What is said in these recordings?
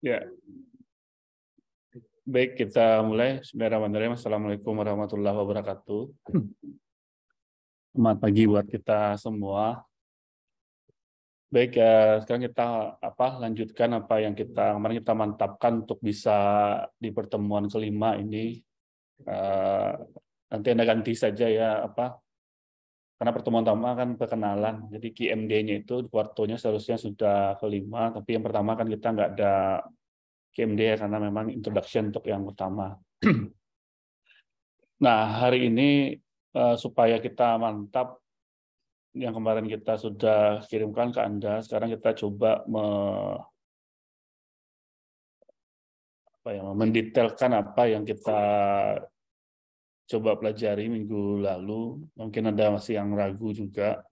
Ya. Baik, kita mulai. Bismillahirrahmanirrahim. Assalamualaikum warahmatullahi wabarakatuh. Selamat pagi buat kita semua. Baik, ya, sekarang kita apa lanjutkan apa yang kita kemarin kita mantapkan untuk bisa di pertemuan kelima ini. Uh, nanti Anda ganti saja ya apa karena pertemuan pertama kan perkenalan, jadi KMD-nya itu kuartonya seharusnya sudah kelima, tapi yang pertama kan kita nggak ada KMD ya, karena memang introduction untuk yang utama. nah, hari ini eh, supaya kita mantap, yang kemarin kita sudah kirimkan ke Anda, sekarang kita coba me, apa ya, mendetailkan apa yang kita coba pelajari minggu lalu. Mungkin ada masih yang ragu juga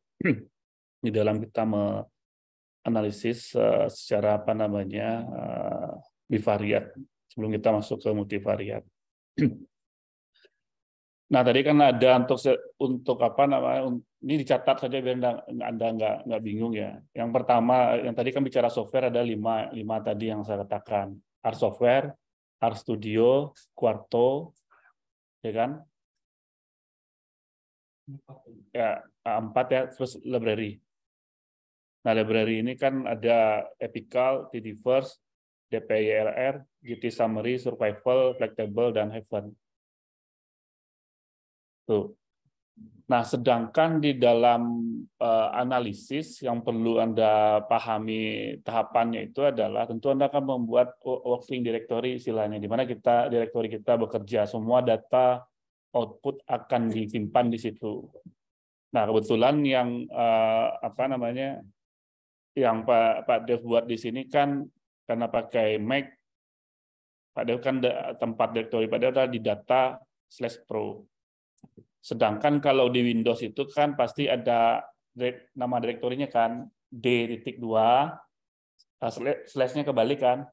di dalam kita menganalisis eh, secara apa namanya eh, bivariat sebelum kita masuk ke multivariat. Nah tadi kan ada untuk untuk apa namanya ini dicatat saja biar anda, anda nggak nggak bingung ya. Yang pertama yang tadi kan bicara software ada lima lima tadi yang saya katakan. R software, R Studio, Quarto, ya kan? Ya, empat ya, terus library. Nah, library ini kan ada Epical, first, DPIRR, GT Summary, Survival, Flexible, dan Heaven. Tuh. Nah, sedangkan di dalam eh, analisis yang perlu Anda pahami tahapannya itu adalah tentu Anda akan membuat working directory istilahnya di mana kita direktori kita bekerja semua data output akan disimpan di situ. Nah, kebetulan yang eh, apa namanya yang Pak Pak Dev buat di sini kan karena pakai Mac Pak Dev kan tempat direktori Pak Dev adalah di data slash pro Sedangkan kalau di Windows itu kan pasti ada nama direktorinya kan D.2 uh, slash-nya kebalik kan.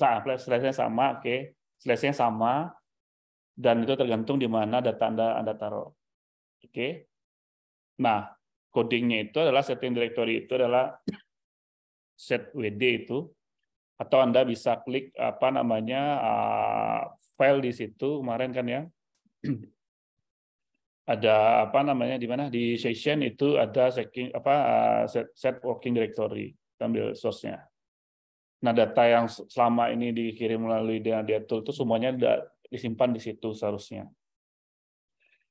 Nah, slash-nya sama, oke. Okay. Slash-nya sama dan itu tergantung di mana data Anda Anda taruh. Oke. Okay. Nah, codingnya itu adalah setting directory itu adalah set WD itu atau Anda bisa klik apa namanya uh, file di situ kemarin kan ya ada apa namanya di mana di session itu ada setting apa set, set working directory ambil source-nya. Nah data yang selama ini dikirim melalui dia tool itu semuanya disimpan di situ seharusnya.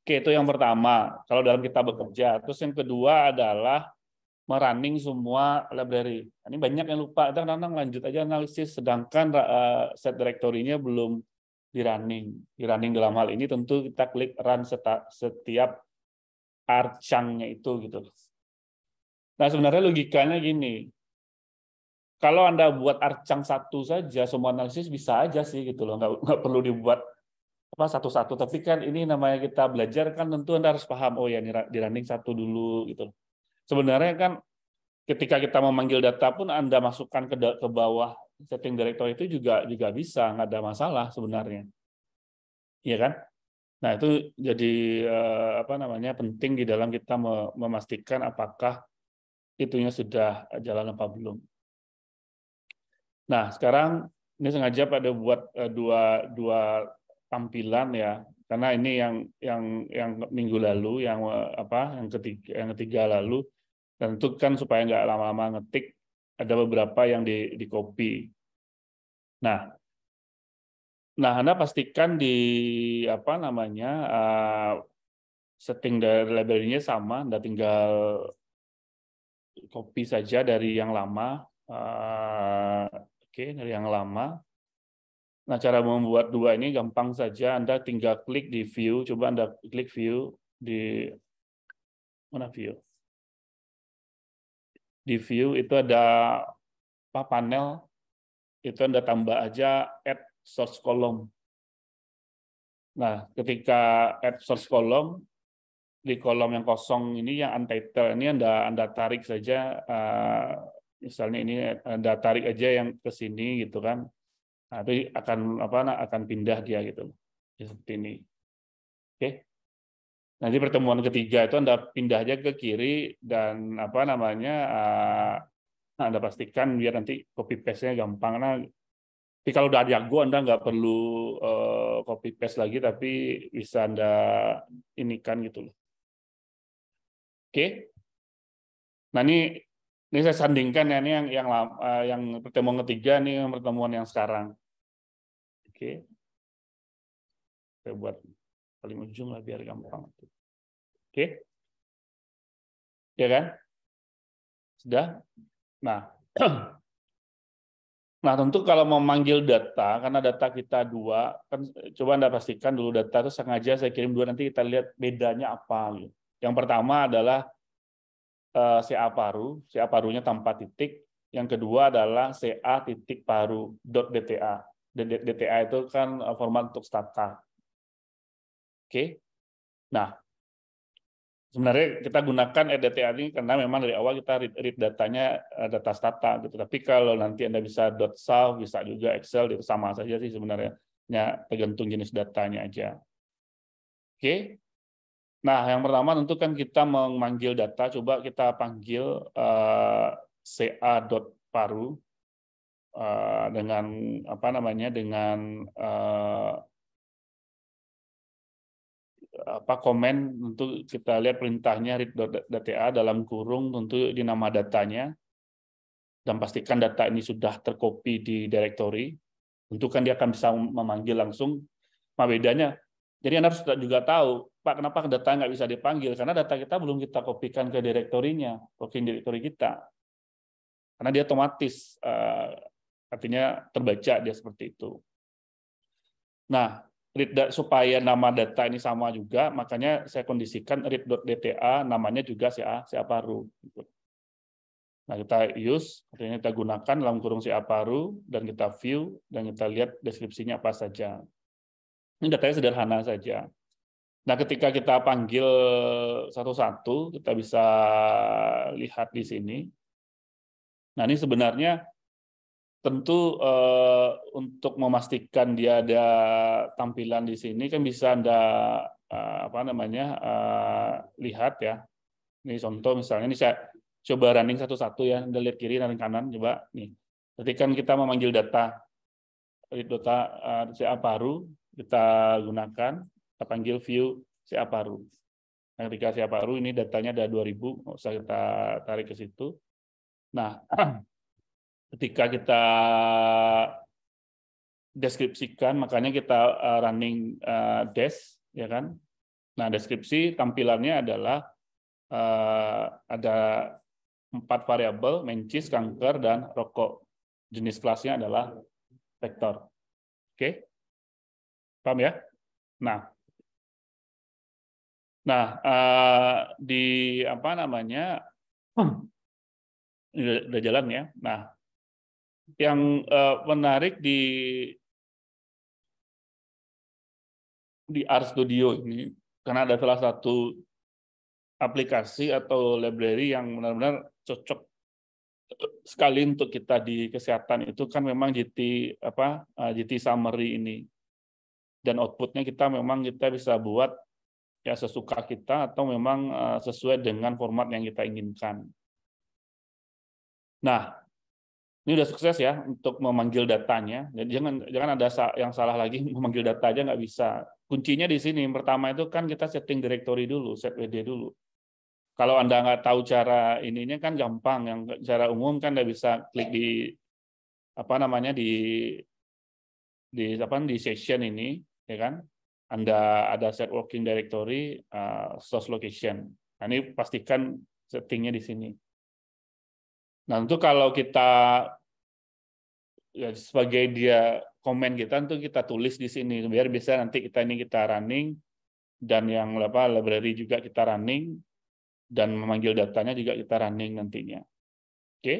Oke itu yang pertama kalau dalam kita bekerja. Terus yang kedua adalah merunning semua library. Ini banyak yang lupa. Kita lanjut aja analisis sedangkan set directory-nya belum di running. Di running dalam hal ini tentu kita klik run setiap arcangnya itu gitu. Nah sebenarnya logikanya gini, kalau anda buat arcang satu saja, semua analisis bisa aja sih gitu loh, nggak, nggak perlu dibuat apa satu-satu. Tapi kan ini namanya kita belajar kan tentu anda harus paham, oh ya di running satu dulu gitu. Sebenarnya kan ketika kita memanggil data pun anda masukkan ke ke bawah setting director itu juga juga bisa nggak ada masalah sebenarnya iya kan nah itu jadi eh, apa namanya penting di dalam kita memastikan apakah itunya sudah jalan apa belum nah sekarang ini sengaja pada buat eh, dua dua tampilan ya karena ini yang yang yang minggu lalu yang eh, apa yang ketiga yang ketiga lalu dan itu kan supaya nggak lama-lama ngetik ada beberapa yang di, di copy. Nah, nah Anda pastikan di apa namanya uh, setting dari library sama, Anda tinggal copy saja dari yang lama. Uh, Oke, okay, dari yang lama. Nah, cara membuat dua ini gampang saja. Anda tinggal klik di view, coba Anda klik view di mana view? di view itu ada apa panel itu Anda tambah aja add source column. Nah, ketika add source column di kolom yang kosong ini yang untitled ini Anda Anda tarik saja eh, misalnya ini Anda tarik aja yang ke sini gitu kan. Nanti akan apa akan pindah dia gitu. Seperti ini. Oke. Okay. Nanti pertemuan ketiga itu Anda pindah aja ke kiri dan apa namanya uh, Anda pastikan biar nanti copy paste-nya gampang. Nah, tapi kalau udah jago Anda nggak perlu uh, copy paste lagi tapi bisa Anda ini kan gitu loh. Oke. Okay. Nah, ini ini saya sandingkan ya ini yang yang uh, yang pertemuan ketiga ini pertemuan yang sekarang. Oke. Okay. Saya buat kalimat jumlah biar gampang. Oke? Okay? Ya kan? Sudah? Nah, Nah, tentu kalau memanggil data, karena data kita dua, kan coba Anda pastikan dulu data itu sengaja saya kirim dua, nanti kita lihat bedanya apa. Gitu. Yang pertama adalah uh, eh, CA paru, CA parunya tanpa titik. Yang kedua adalah CA titik paru dot DTA. DTA itu kan eh, format untuk stata. Oke. Nah, sebenarnya kita gunakan RDTA e ini karena memang dari awal kita read, read datanya eh, data stata gitu. Tapi kalau nanti Anda bisa .sal, bisa juga Excel, itu sama saja sih sebenarnya. Ya, tergantung jenis datanya aja. Oke. Nah, yang pertama tentu kan kita memanggil data, coba kita panggil uh, eh, ca.paru uh, eh, dengan apa namanya dengan uh, apa komen untuk kita lihat perintahnya read.data dalam kurung tentu di nama datanya dan pastikan data ini sudah terkopi di directory tentu kan dia akan bisa memanggil langsung apa bedanya jadi anda harus juga tahu pak kenapa data nggak bisa dipanggil karena data kita belum kita kopikan ke direktorinya working directory kita karena dia otomatis eh, artinya terbaca dia seperti itu nah read supaya nama data ini sama juga, makanya saya kondisikan read.dta namanya juga si A, si Aparu. Nah, kita use, artinya kita gunakan dalam kurung si Aparu, dan kita view dan kita lihat deskripsinya apa saja. Ini datanya sederhana saja. Nah, ketika kita panggil satu-satu, kita bisa lihat di sini. Nah, ini sebenarnya tentu uh, untuk memastikan dia ada tampilan di sini kan bisa anda uh, apa namanya uh, lihat ya ini contoh misalnya ini saya coba running satu-satu ya anda lihat kiri dan kanan coba nih ketika kita memanggil data data uh, CA paru kita gunakan kita panggil view CA paru nah, ketika CA paru ini datanya ada 2000 nggak usah kita tarik ke situ nah ketika kita deskripsikan, makanya kita eh, running eh, desk, ya kan? Nah, deskripsi tampilannya adalah eh, ada empat variabel, mencis, kanker, dan rokok. Jenis kelasnya adalah vektor. Oke? Paham ya? Nah, nah di apa namanya? Hmm. udah jalan ya. Nah, yang uh, menarik di di Art Studio ini karena ada salah satu aplikasi atau library yang benar-benar cocok sekali untuk kita di kesehatan itu kan memang GT apa eh, GT summary ini dan outputnya kita memang kita bisa buat ya sesuka kita atau memang eh, sesuai dengan format yang kita inginkan. Nah, ini udah sukses ya untuk memanggil datanya. Jadi jangan jangan ada yang salah lagi memanggil data aja nggak bisa. Kuncinya di sini. Yang Pertama itu kan kita setting directory dulu, set WD dulu. Kalau anda nggak tahu cara ininya kan gampang. Yang cara umum kan anda bisa klik di apa namanya di di apa di session ini, ya kan? Anda ada set working directory, uh, source location. Nah, ini pastikan settingnya di sini. Nah, tentu kalau kita ya, sebagai dia komen kita tentu kita tulis di sini biar bisa nanti kita ini kita running dan yang apa library juga kita running dan memanggil datanya juga kita running nantinya. Oke. Okay?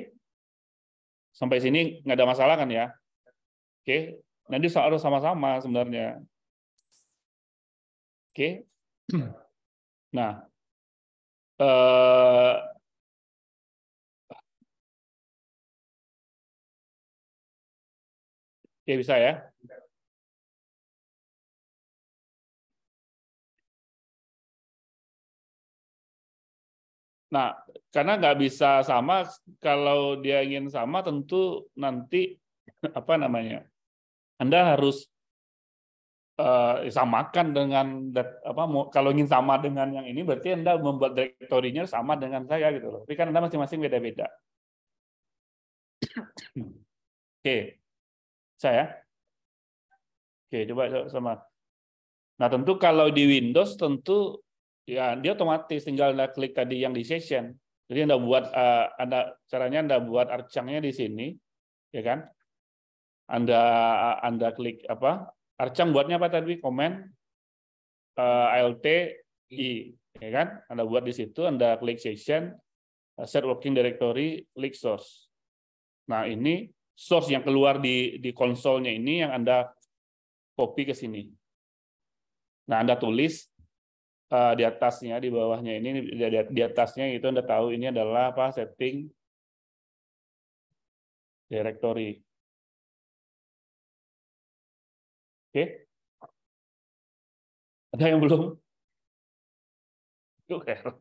Sampai sini nggak ada masalah kan ya? Oke. Okay? Nanti harus sama-sama sebenarnya. Oke. Okay? Hmm. Nah, eh, Ya bisa ya. Nah, karena nggak bisa sama, kalau dia ingin sama tentu nanti apa namanya, Anda harus uh, samakan dengan apa kalau ingin sama dengan yang ini berarti Anda membuat direktorinya sama dengan saya gitu loh. Tapi kan Anda masing-masing beda-beda. Oke. Okay. Saya? Oke, coba sama. Nah, tentu kalau di Windows tentu ya dia otomatis tinggal Anda klik tadi yang di session. Jadi Anda buat uh, Anda caranya Anda buat arcangnya di sini, ya kan? Anda Anda klik apa? Arcang buatnya apa tadi? comment uh, eh, ALT I, ya kan? Anda buat di situ, Anda klik session, eh, set working directory, klik source. Nah, ini source yang keluar di di konsolnya ini yang Anda copy ke sini. Nah, Anda tulis uh, di atasnya, di bawahnya ini, di, di, atasnya itu Anda tahu ini adalah apa setting directory. Oke? Okay? Ada yang belum? Itu error.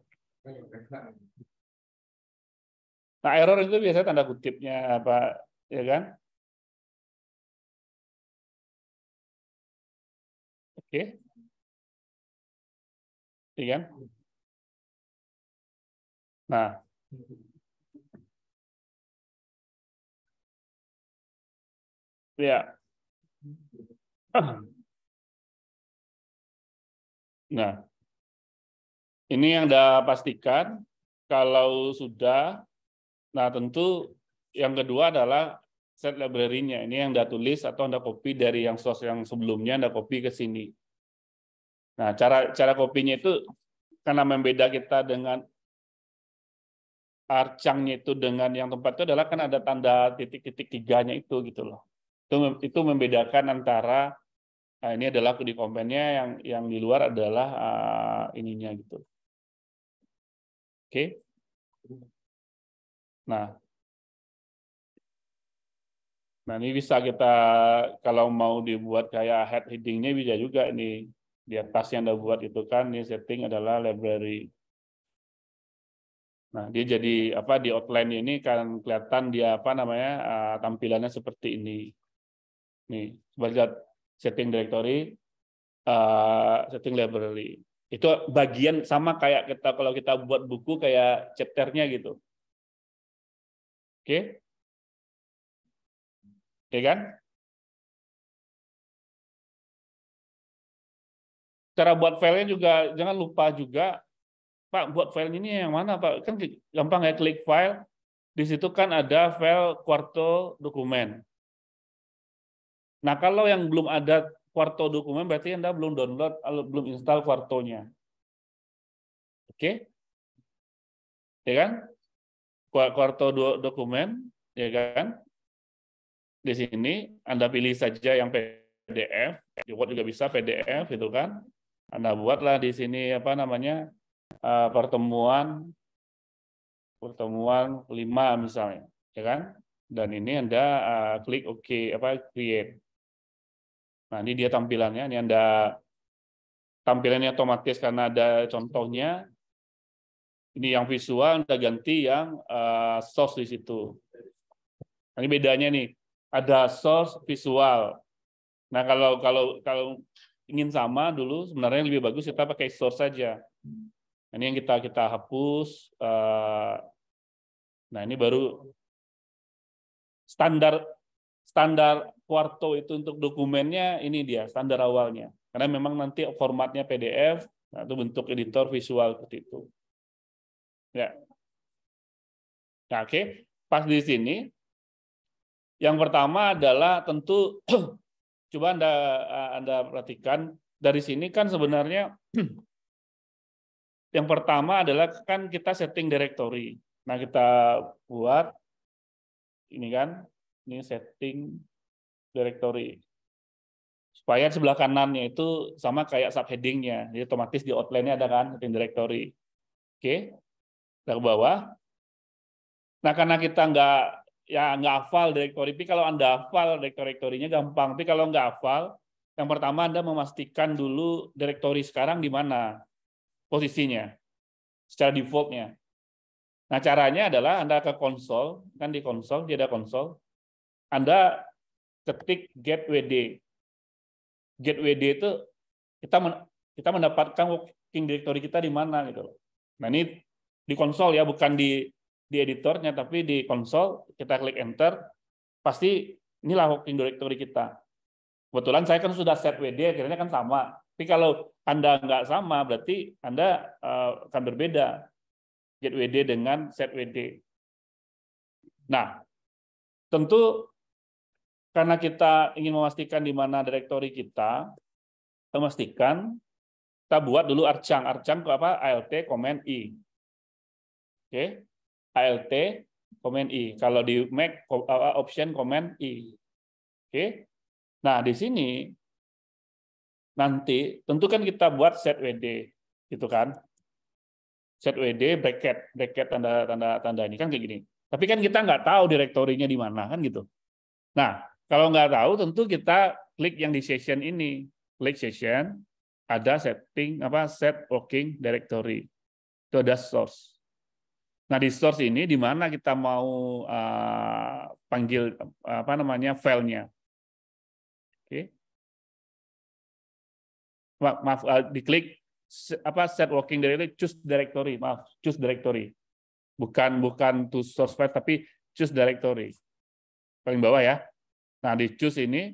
Nah, error itu biasanya tanda kutipnya apa ya kan? Oke. Ya kan? Nah. Ya. Nah. Ini yang sudah pastikan kalau sudah nah tentu yang kedua adalah set library-nya. Ini yang Anda tulis atau Anda copy dari yang source yang sebelumnya, Anda copy ke sini. Nah, cara cara copy-nya itu karena membeda kita dengan arcangnya itu dengan yang tempat itu adalah kan ada tanda titik-titik tiganya itu gitu loh. Itu itu membedakan antara nah ini adalah di komennya yang yang di luar adalah uh, ininya gitu. Oke. Okay. Nah, Nah ini bisa kita kalau mau dibuat kayak head headingnya bisa juga ini di atas yang udah buat itu kan ini setting adalah library. Nah dia jadi apa di outline ini kan kelihatan dia apa namanya eh, tampilannya seperti ini. Nih sebagai setting directory, eh, setting library itu bagian sama kayak kita kalau kita buat buku kayak chapternya gitu. Oke. Okay? ya kan? Cara buat filenya juga jangan lupa juga, Pak buat file ini yang mana Pak? Kan gampang ya klik file, di situ kan ada file quarto dokumen. Nah kalau yang belum ada quarto dokumen berarti Anda belum download belum install quartonya. Oke? Okay? Ya kan? Quarto dokumen, ya kan? di sini Anda pilih saja yang PDF, di Word juga bisa PDF itu kan. Anda buatlah di sini apa namanya eh, pertemuan pertemuan 5 misalnya, ya kan? Dan ini Anda eh, klik OK apa create. Nah, ini dia tampilannya, ini Anda tampilannya otomatis karena ada contohnya. Ini yang visual Anda ganti yang uh, source di situ. ini bedanya nih ada source visual. Nah, kalau kalau kalau ingin sama dulu sebenarnya lebih bagus kita pakai source saja. Nah, ini yang kita kita hapus. Eh, nah, ini baru standar standar Quarto itu untuk dokumennya ini dia standar awalnya. Karena memang nanti formatnya PDF, atau nah, bentuk editor visual seperti itu. Ya. Nah, oke. Okay. Pas di sini yang pertama adalah tentu coba Anda Anda perhatikan dari sini kan sebenarnya yang pertama adalah kan kita setting directory. Nah, kita buat ini kan, ini setting directory. Supaya sebelah kanannya itu sama kayak subheadingnya. Jadi otomatis di outline-nya ada kan, setting directory. Oke, kita ke bawah. Nah, karena kita nggak ya nggak hafal direktori. Tapi kalau Anda hafal direktorinya gampang. Tapi kalau nggak hafal, yang pertama Anda memastikan dulu direktori sekarang di mana posisinya secara defaultnya. Nah, caranya adalah Anda ke konsol, kan di konsol, dia ada konsol. Anda ketik get WD. Get WD itu kita men kita mendapatkan working directory kita di mana gitu loh. Nah, ini di konsol ya, bukan di di editornya, tapi di konsol kita klik enter, pasti inilah working directory kita. Kebetulan saya kan sudah set WD, akhirnya kan sama. Tapi kalau Anda nggak sama, berarti Anda eh, akan berbeda WD dengan set WD. Nah, tentu karena kita ingin memastikan di mana directory kita, memastikan kita buat dulu arcang, arcang ke apa? ALT command i. Oke. ALT command I. Kalau di Mac option command I. Oke. Nah, di sini nanti tentu kan kita buat set WD gitu kan. Set WD bracket, bracket tanda tanda tanda ini kan kayak gini. Tapi kan kita nggak tahu direktorinya di mana kan gitu. Nah, kalau nggak tahu tentu kita klik yang di session ini. Klik session, ada setting apa set working directory. Itu ada source. Nah, di source ini di mana kita mau uh, panggil apa namanya filenya. Oke. Okay. Maaf, uh, diklik apa set working directory choose directory. Maaf, choose directory. Bukan bukan to source file tapi choose directory. Paling bawah ya. Nah, di choose ini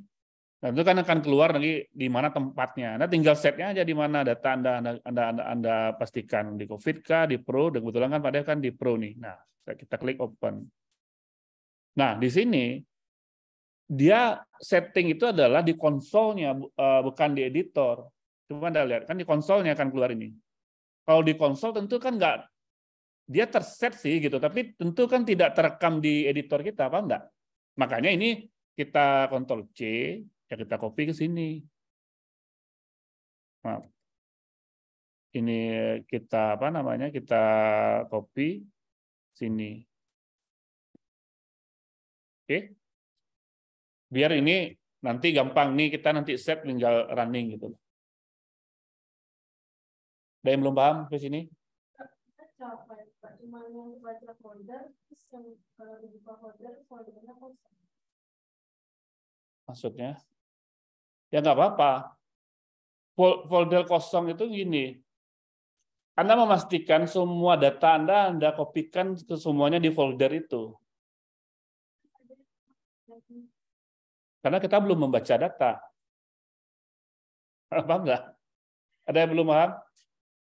Nah, itu kan akan keluar lagi di mana tempatnya. Anda tinggal setnya aja di mana data Anda Anda Anda, anda, anda pastikan di COVID kah, di Pro, dan kebetulan kan pada kan di Pro nih. Nah, kita klik open. Nah, di sini dia setting itu adalah di konsolnya eh, bukan di editor. Coba Anda lihat kan di konsolnya akan keluar ini. Kalau di konsol tentu kan nggak dia terset sih gitu, tapi tentu kan tidak terekam di editor kita, apa enggak? Makanya ini kita kontrol C, ya kita copy ke sini. Maaf. Ini kita apa namanya? Kita copy sini. Oke. Biar ini nanti gampang nih kita nanti set tinggal running gitu Ada yang belum paham ke sini? Maksudnya? ya nggak apa-apa. Folder kosong itu gini, anda memastikan semua data Anda, Anda kopikan ke semuanya di folder itu. Karena kita belum membaca data. apa enggak Ada yang belum paham?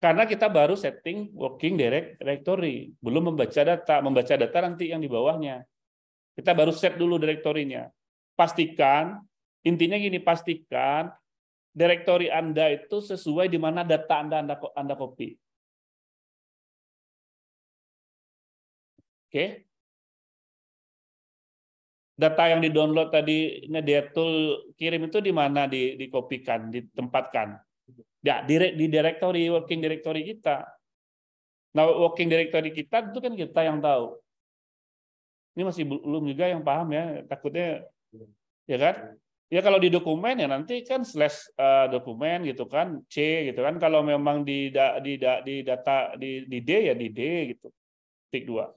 Karena kita baru setting working directory, belum membaca data. Membaca data nanti yang di bawahnya. Kita baru set dulu direktorinya. Pastikan Intinya gini, pastikan direktori Anda itu sesuai di mana data Anda Anda, Anda copy. Oke. Okay. Data yang di-download tadi dia tool kirim itu di mana di dikopikan, ditempatkan. Ya, di, di directory working directory kita. Nah, working directory kita itu kan kita yang tahu. Ini masih belum juga yang paham ya, takutnya ya kan? Ya kalau di dokumen ya nanti kan slash uh, dokumen gitu kan C gitu kan kalau memang di da, di da, di data di di D ya di D gitu. Tik dua.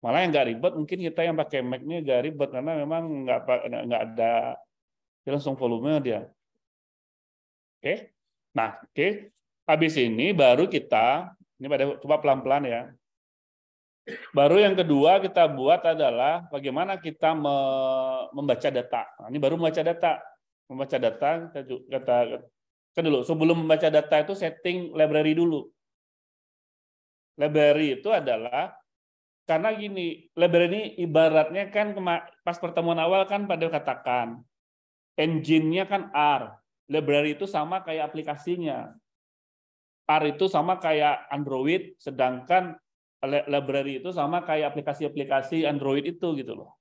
Malah yang nggak ribet mungkin kita yang pakai mac ini nggak ribet karena memang nggak nggak ada dia langsung volume dia. Oke. Okay? Nah, oke. Okay. Habis ini baru kita ini pada coba pelan-pelan ya. Baru yang kedua kita buat adalah bagaimana kita membaca data. Nah, ini baru membaca data. Membaca data kita kata kan dulu sebelum membaca data itu setting library dulu. Library itu adalah karena gini, library ini ibaratnya kan pas pertemuan awal kan pada katakan engine-nya kan R. Library itu sama kayak aplikasinya. R itu sama kayak Android, sedangkan library itu sama kayak aplikasi-aplikasi Android itu gitu loh.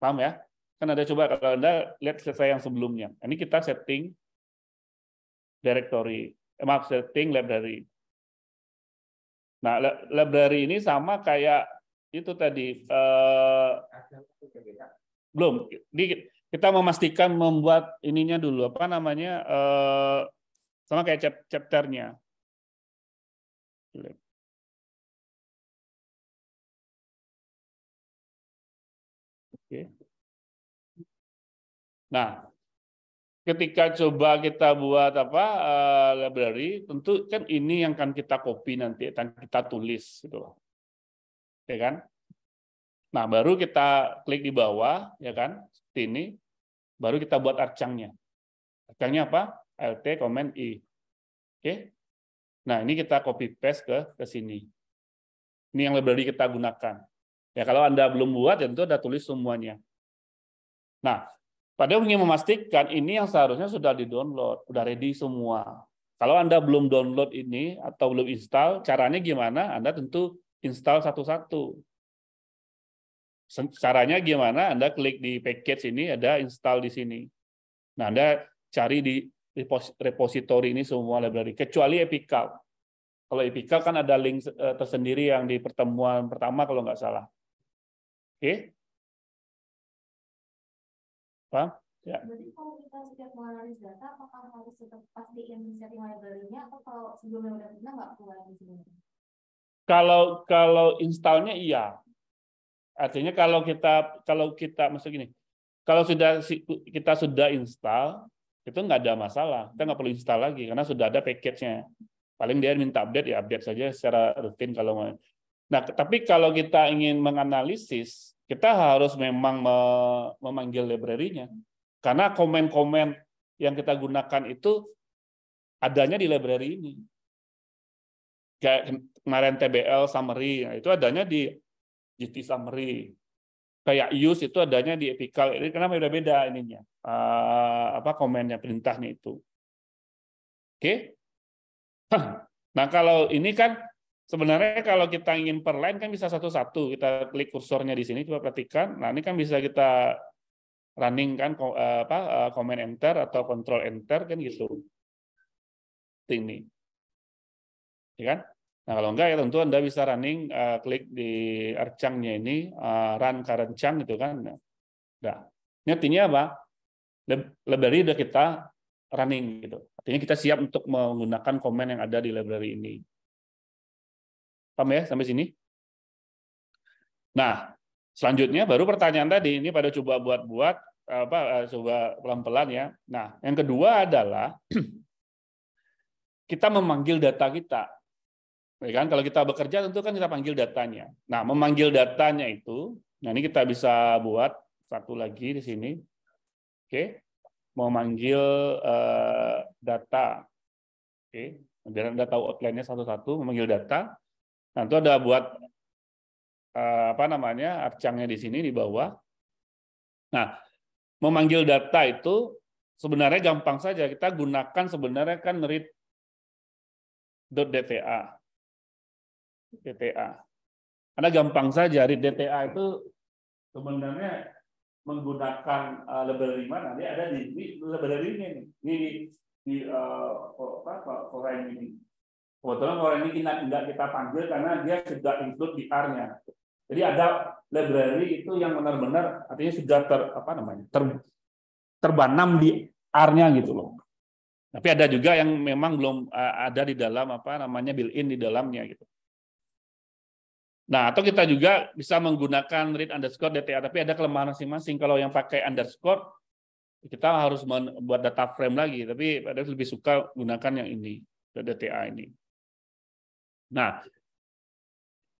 Paham ya? Kan ada coba kalau Anda lihat saya yang sebelumnya. Ini kita setting directory, eh, maaf setting library. Nah, library ini sama kayak itu tadi eh, belum di, kita memastikan membuat ininya dulu apa namanya eh, sama kayak chapternya. Oke. Nah, ketika coba kita buat apa uh, library, tentu kan ini yang akan kita copy nanti, akan kita tulis gitu loh. Ya kan? Nah, baru kita klik di bawah, ya kan? Seperti ini. Baru kita buat arcangnya. Arcangnya apa? LT comment I. Oke. Nah, ini kita copy paste ke ke sini. Ini yang library kita gunakan. Ya kalau Anda belum buat, ya tentu ada tulis semuanya. Nah, pada ingin memastikan ini yang seharusnya sudah di-download, sudah ready semua. Kalau Anda belum download ini atau belum install, caranya gimana? Anda tentu install satu-satu. Caranya gimana? Anda klik di package ini, ada install di sini. Nah, Anda cari di repository ini semua library, kecuali Epical. Kalau Epical kan ada link eh, tersendiri yang di pertemuan pertama kalau nggak salah. Oke? Paham? Ya. Berarti kalau kita setiap menganalisis data, apakah harus tetap pastiin setting library-nya atau kalau sebelumnya udah pernah nggak perlu lagi sebelumnya? Kalau kalau installnya iya. Artinya kalau kita kalau kita masuk gini, kalau sudah kita sudah install itu nggak ada masalah, kita nggak perlu install lagi karena sudah ada package-nya. Paling dia minta update ya update saja secara rutin kalau mau. Nah, tapi kalau kita ingin menganalisis, kita harus memang memanggil library-nya. Karena komen-komen yang kita gunakan itu adanya di library ini. Kayak kemarin TBL summary, nah, itu adanya di GT summary. Kayak use itu adanya di epical. Ini kenapa beda-beda ininya. Ah, apa komennya perintahnya itu. Oke. Okay? Nah, kalau ini kan Sebenarnya kalau kita ingin per line kan bisa satu-satu. Kita klik kursornya di sini, coba perhatikan. Nah, ini kan bisa kita running kan eh, apa eh, command enter atau control enter kan gitu. Ini. Ya kan? Nah, kalau enggak ya tentu Anda bisa running eh, klik di arcangnya ini run current chunk gitu kan. Nah, ini artinya apa? Library udah kita running gitu. Artinya kita siap untuk menggunakan command yang ada di library ini. Paham ya sampai sini? Nah, selanjutnya baru pertanyaan tadi ini pada coba buat-buat apa eh, coba pelan-pelan ya. Nah, yang kedua adalah kita memanggil data kita. Ya kan? Kalau kita bekerja tentu kan kita panggil datanya. Nah, memanggil datanya itu, nah ini kita bisa buat satu lagi di sini. Oke. Memanggil uh, data. Oke. Biar Anda tahu outline-nya satu-satu, memanggil data. Nah, itu ada buat eh, apa namanya arcangnya di sini di bawah. Nah, memanggil data itu sebenarnya gampang saja. Kita gunakan sebenarnya kan read .dta. DTA. Karena gampang saja read DTA itu sebenarnya menggunakan eh, label lima nanti ada di, di label ini nih. Ini di, di uh, apa, Foreign ini Kebetulan orang ini kita tidak kita panggil karena dia sudah include di R-nya. Jadi ada library itu yang benar-benar artinya sudah ter apa namanya ter, terbanam di R-nya gitu loh. Tapi ada juga yang memang belum ada di dalam apa namanya built-in di dalamnya gitu. Nah, atau kita juga bisa menggunakan read underscore DTA, tapi ada kelemahan masing-masing. Kalau yang pakai underscore, kita harus membuat data frame lagi, tapi ada lebih suka gunakan yang ini, DTA ini. Nah,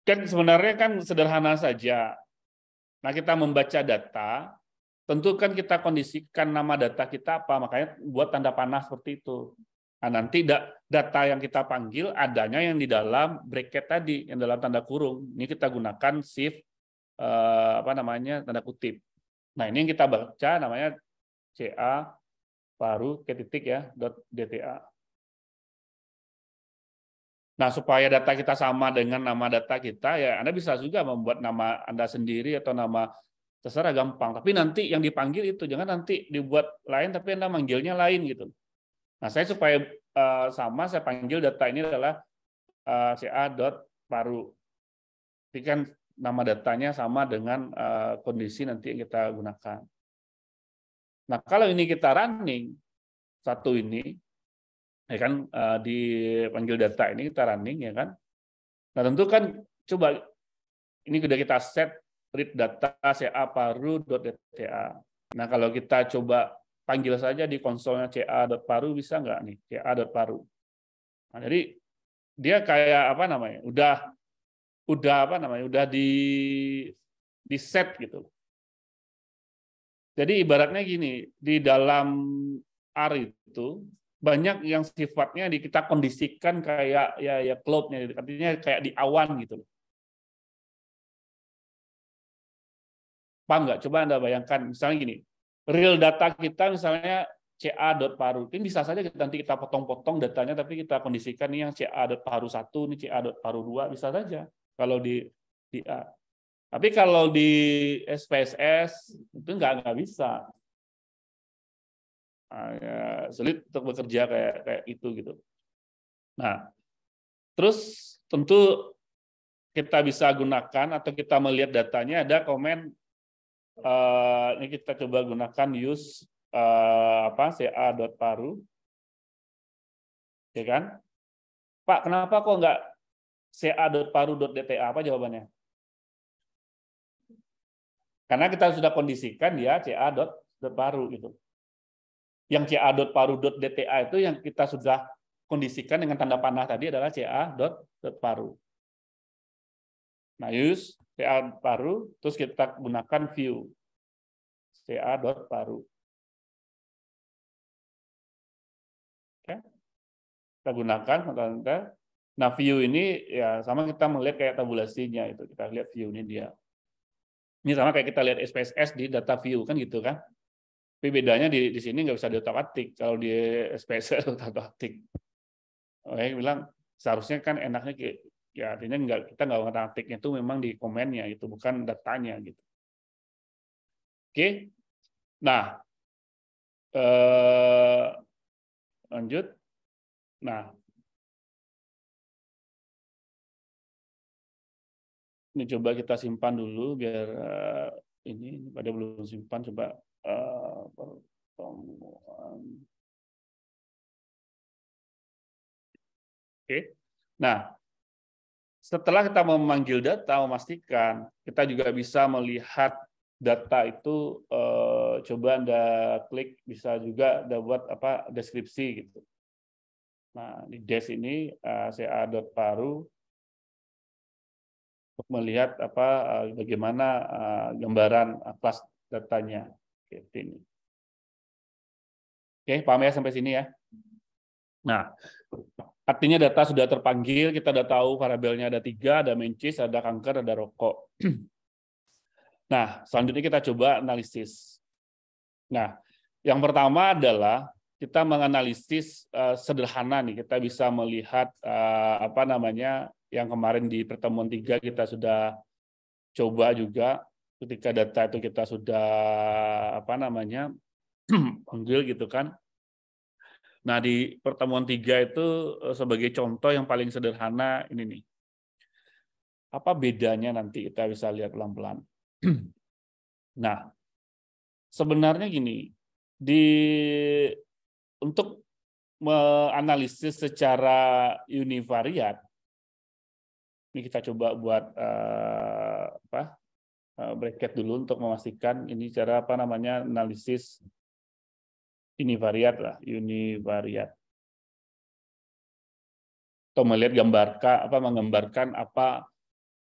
kan sebenarnya kan sederhana saja. Nah, kita membaca data, tentu kan kita kondisikan nama data kita apa, makanya buat tanda panah seperti itu. Nah, nanti data yang kita panggil adanya yang di dalam bracket tadi, yang dalam tanda kurung. Ini kita gunakan shift eh, apa namanya tanda kutip. Nah, ini yang kita baca namanya CA paru ke titik ya dot DTA. Nah, supaya data kita sama dengan nama data kita, ya Anda bisa juga membuat nama Anda sendiri atau nama terserah gampang. Tapi nanti yang dipanggil itu jangan nanti dibuat lain, tapi Anda manggilnya lain gitu. Nah, saya supaya uh, sama, saya panggil data ini adalah uh, eh, ca dot paru. Jadi kan nama datanya sama dengan uh, kondisi nanti yang kita gunakan. Nah, kalau ini kita running satu ini, ya kan e, dipanggil data ini kita running ya kan nah tentu kan coba ini sudah kita set read data ca .data. nah kalau kita coba panggil saja di konsolnya ca ca.paru bisa nggak nih ca ca.paru nah, jadi dia kayak apa namanya udah udah apa namanya udah di di set gitu jadi ibaratnya gini di dalam R itu banyak yang sifatnya di, kita kondisikan kayak ya ya cloudnya artinya kayak di awan gitu loh. Paham nggak? Coba Anda bayangkan, misalnya gini, real data kita misalnya CA.paru, ini bisa saja nanti kita potong-potong datanya, tapi kita kondisikan ini yang CA.paru satu ini CA.paru dua bisa saja kalau di, di A. Tapi kalau di SPSS, itu nggak, nggak bisa sulit untuk bekerja kayak kayak itu gitu. Nah, terus tentu kita bisa gunakan atau kita melihat datanya ada komen eh, ini kita coba gunakan use uh, apa paru, ya kan Pak kenapa kok nggak ca.paru.dta apa jawabannya karena kita sudah kondisikan ya dot paru gitu yang ca.paru.dta itu yang kita sudah kondisikan dengan tanda panah tadi adalah ca.paru. Nah, use ca paru, terus kita gunakan view ca paru. Oke. Kita gunakan kita. Nah, view ini ya sama kita melihat kayak tabulasinya itu. Kita lihat view ini dia. Ini sama kayak kita lihat SPSS di data view kan gitu kan. Tapi bedanya di, di sini nggak bisa diotak atik. Kalau di SPSL otak atik. Oke, bilang seharusnya kan enaknya ya artinya nggak kita nggak otak atiknya itu memang di komennya itu bukan datanya gitu. Oke, nah eh, lanjut. Nah, ini coba kita simpan dulu biar eh, ini pada belum simpan coba pertemuan. Oke. Nah, setelah kita memanggil data, memastikan kita juga bisa melihat data itu eh, coba anda klik bisa juga anda buat apa deskripsi gitu. Nah di desk ini saya eh, dot paru untuk melihat apa eh, bagaimana eh, gambaran plus kelas datanya. Oke, ini. Oke, paham ya sampai sini ya. Nah, artinya data sudah terpanggil, kita sudah tahu variabelnya ada tiga, ada mencis, ada kanker, ada rokok. Nah, selanjutnya kita coba analisis. Nah, yang pertama adalah kita menganalisis eh, sederhana nih, kita bisa melihat eh, apa namanya yang kemarin di pertemuan tiga kita sudah coba juga ketika data itu kita sudah apa namanya panggil gitu kan. Nah di pertemuan tiga itu eh, sebagai contoh yang paling sederhana ini nih. Apa bedanya nanti kita bisa lihat pelan-pelan. nah sebenarnya gini di untuk menganalisis secara univariat ini kita coba buat uh, apa Eh, bracket dulu untuk memastikan ini cara apa namanya analisis univariat lah, univariat. Atau melihat gambarkan apa menggambarkan apa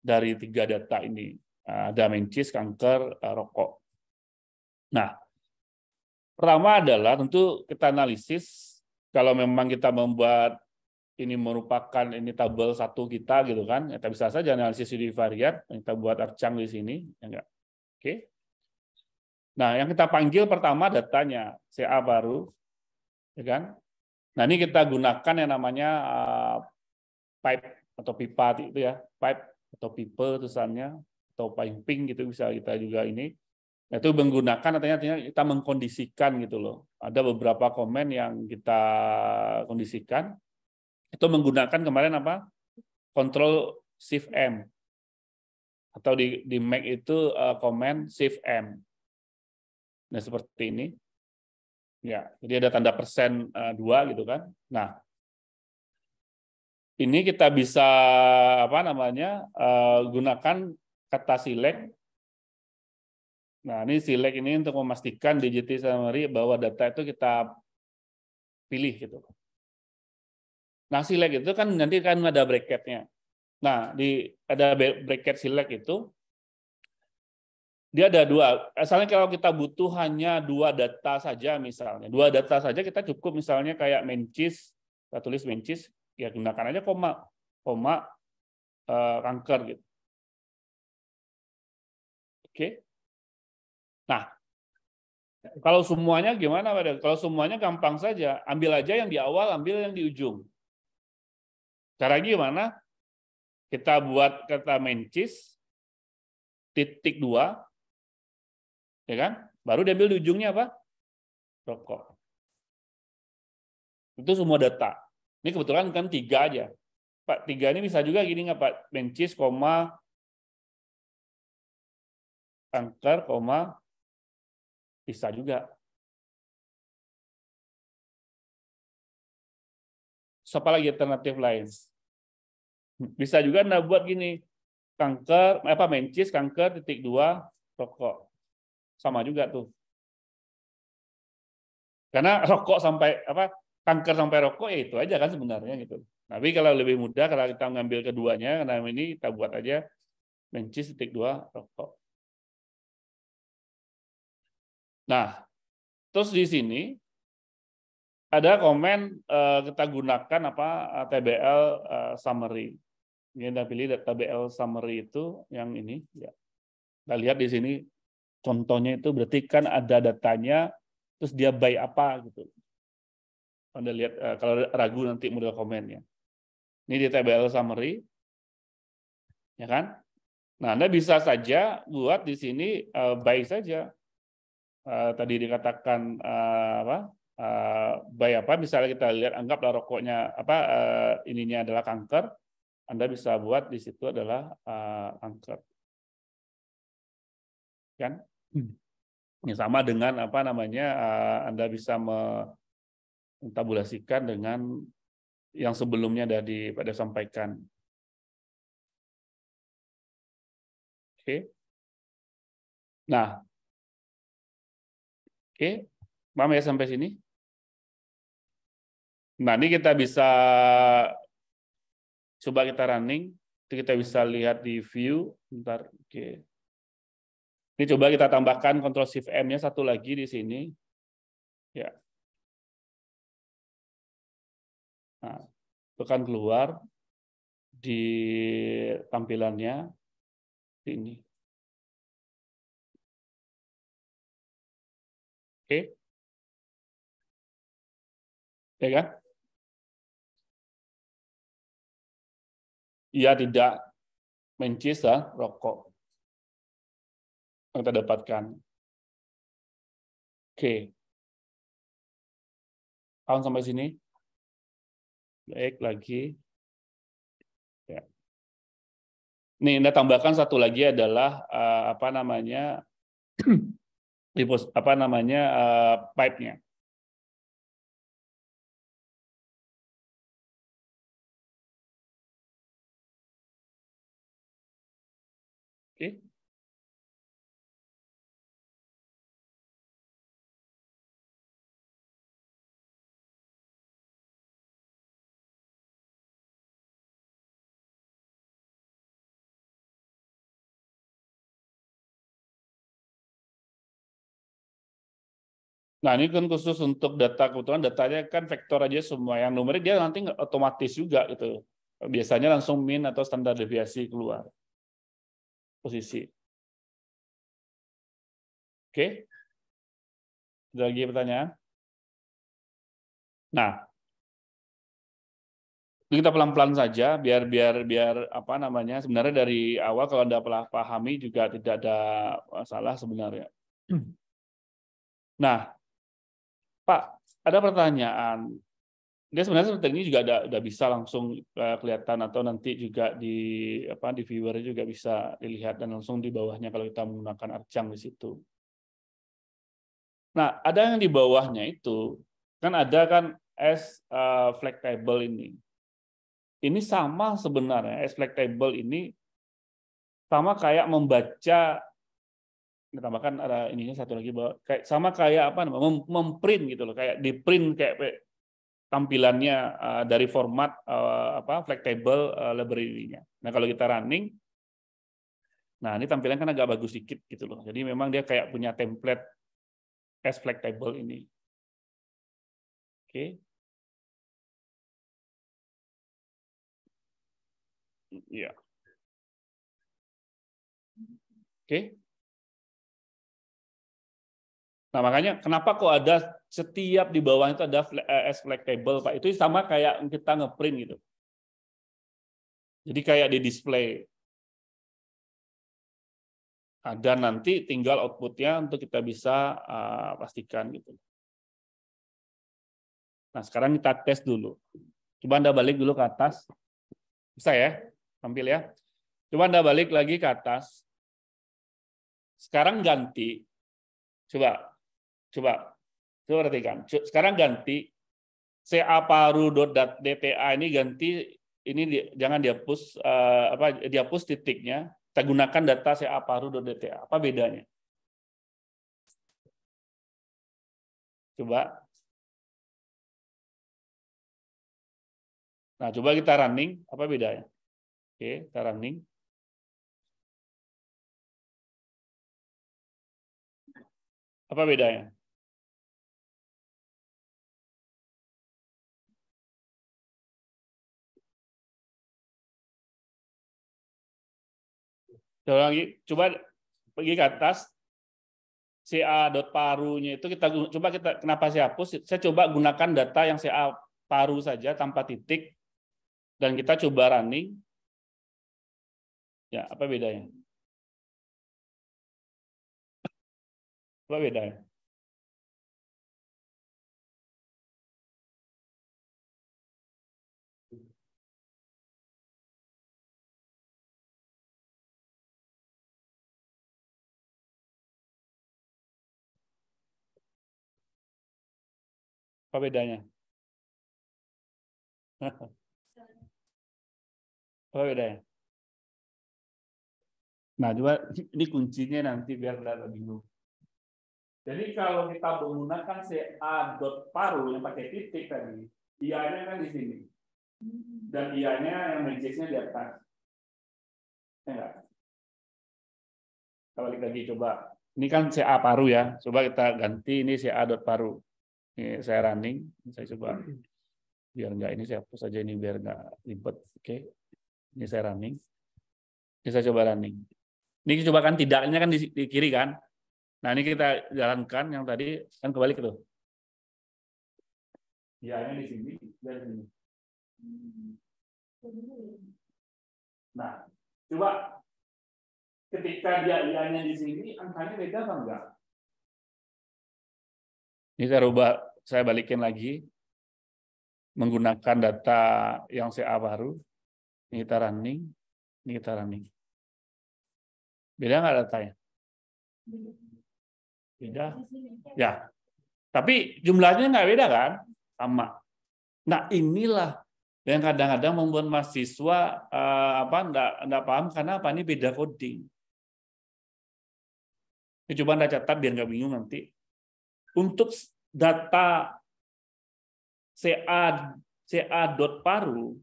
dari tiga data ini, eh, ada mencis, kanker, eh, rokok. Nah, pertama adalah tentu kita analisis kalau memang kita membuat ini merupakan ini tabel satu kita gitu kan. Kita bisa saja analisis di variat yang kita buat arcang di sini, ya enggak? Oke. Nah, yang kita panggil pertama datanya CA baru, ya kan? Nah, ini kita gunakan yang namanya uh, pipe atau pipa itu ya, pipe atau pipe tulisannya atau piping gitu bisa kita juga ini. Nah, itu menggunakan artinya, artinya kita mengkondisikan gitu loh. Ada beberapa komen yang kita kondisikan itu menggunakan kemarin apa kontrol shift M atau di di Mac itu uh, command shift M. Nah, seperti ini. Ya, jadi ada tanda persen uh, dua gitu kan. Nah, ini kita bisa apa namanya? Eh, gunakan kata select. Nah, ini select ini untuk memastikan digit summary bahwa data itu kita pilih gitu. Nah, silek itu kan nanti kan ada bracketnya. Nah, di ada bracket silek itu dia ada dua. Asalnya kalau kita butuh hanya dua data saja misalnya, dua data saja kita cukup misalnya kayak mencis, kita tulis mencis, ya gunakan aja koma, koma eh, kanker gitu. Oke. Nah, kalau semuanya gimana Kalau semuanya gampang saja, ambil aja yang di awal, ambil yang di ujung lagi gimana? Kita buat kata mencis, titik dua, ya kan? Baru diambil di ujungnya apa? Rokok. Itu semua data. Ini kebetulan kan tiga aja. Pak, tiga ini bisa juga gini nggak Pak? Mencis, koma, angker, koma, bisa juga. Siapa lagi alternatif lain? Bisa juga Anda buat gini, kanker apa mencis kanker titik dua rokok sama juga tuh karena rokok sampai apa kanker sampai rokok ya itu aja kan sebenarnya gitu tapi kalau lebih mudah kalau kita ngambil keduanya karena ini kita buat aja mencis titik dua rokok nah terus di sini ada komen eh, kita gunakan apa eh, TBL eh, summary ini Anda pilih tabel summary itu yang ini. Ya. Kita lihat di sini contohnya itu berarti kan ada datanya, terus dia by apa gitu. Anda lihat eh, kalau ragu nanti model komennya. Ini di tabel summary, ya kan? Nah, Anda bisa saja buat di sini uh, eh, by saja. Eh, tadi dikatakan apa? Uh, by apa? Misalnya kita lihat anggaplah rokoknya apa uh, ininya adalah kanker, anda bisa buat di situ adalah uh, angker. Kan? Ini hmm. ya, sama dengan apa namanya uh, Anda bisa mentabulasikan dengan yang sebelumnya dari pada sampaikan. Oke. Okay. Nah. Oke, okay. paham ya sampai sini? Nah, ini kita bisa coba kita running itu kita bisa lihat di view ntar, oke okay. ini coba kita tambahkan kontrol Shift M nya satu lagi di sini ya nah tekan keluar di tampilannya ini oke okay. ya kan ia tidak mencisa rokok yang kita dapatkan. Oke. Paham sampai sini? Baik, lagi. Ya. Nih, Anda tambahkan satu lagi adalah eh, apa namanya? apa namanya? Eh, pipe-nya. Nah, ini kan khusus untuk data kebetulan datanya kan vektor aja semua yang numerik dia nanti otomatis juga gitu. Biasanya langsung min atau standar deviasi keluar posisi. Oke. Ada lagi pertanyaan? Nah, kita pelan-pelan saja biar biar biar apa namanya sebenarnya dari awal kalau anda pahami juga tidak ada masalah sebenarnya. Hmm. Nah, Pak, ada pertanyaan. Dia sebenarnya seperti ini juga ada, udah bisa langsung eh, kelihatan atau nanti juga di apa di viewer juga bisa dilihat dan langsung di bawahnya kalau kita menggunakan arcang di situ. Nah, ada yang di bawahnya itu kan ada kan S eh, flag table ini. Ini sama sebenarnya S flag table ini sama kayak membaca kita ada ininya satu lagi bahwa kayak sama kayak apa namanya memprint gitu loh kayak di print kayak tampilannya uh, dari format uh, apa flexible uh, eh, library-nya. Nah kalau kita running, nah ini tampilan kan agak bagus dikit gitu loh. Jadi memang dia kayak punya template as flexible ini. Oke. Okay. Ya. Yeah. Oke. Okay. Nah, makanya kenapa kok ada setiap di bawahnya itu ada eh, as table Pak? Itu sama kayak kita ngeprint gitu. Jadi kayak di display. Ada nanti tinggal outputnya untuk kita bisa uh, pastikan gitu. Nah, sekarang kita tes dulu. Coba Anda balik dulu ke atas. Bisa ya? Tampil ya. Coba Anda balik lagi ke atas. Sekarang ganti. Coba Coba, coba perhatikan. Sekarang ganti caparu.dta ini ganti ini di, jangan dihapus uh, eh, apa dihapus titiknya. Kita gunakan data caparu.dta. Apa bedanya? Coba. Nah, coba kita running, apa bedanya? Oke, kita running. Apa bedanya? Coba lagi, coba pergi ke atas. ca dot parunya itu kita coba kita kenapa saya hapus? Saya coba gunakan data yang ca paru saja tanpa titik dan kita coba running. Ya, apa bedanya? Apa bedanya? Apa bedanya? Apa bedanya? Nah, coba ini kuncinya nanti biar tidak bingung. Jadi kalau kita menggunakan CA dot paru yang pakai titik tadi, IA-nya kan di sini. Dan IA-nya yang mencetnya di atas. enggak? Ya kalau lagi coba. Ini kan CA paru ya. Coba kita ganti ini CA dot paru ini saya running, saya coba biar nggak ini saya hapus saja ini biar nggak ribet. Oke, okay. ini saya running, ini saya coba running. Ini coba kan tidaknya kan di, di kiri kan. Nah ini kita jalankan yang tadi kan kebalik tuh. Ya ini di sini dan di sini. Nah coba ketika dia ianya di sini angkanya beda apa enggak? Ini saya rubah, saya balikin lagi menggunakan data yang CA baru. Ini kita running, ini kita running. Beda nggak datanya? Beda. Ya. Tapi jumlahnya nggak beda kan? Sama. Nah inilah yang kadang-kadang membuat mahasiswa eh, apa enggak, enggak paham karena apa ini beda coding. Ini coba anda catat biar nggak bingung nanti. Untuk data CA paru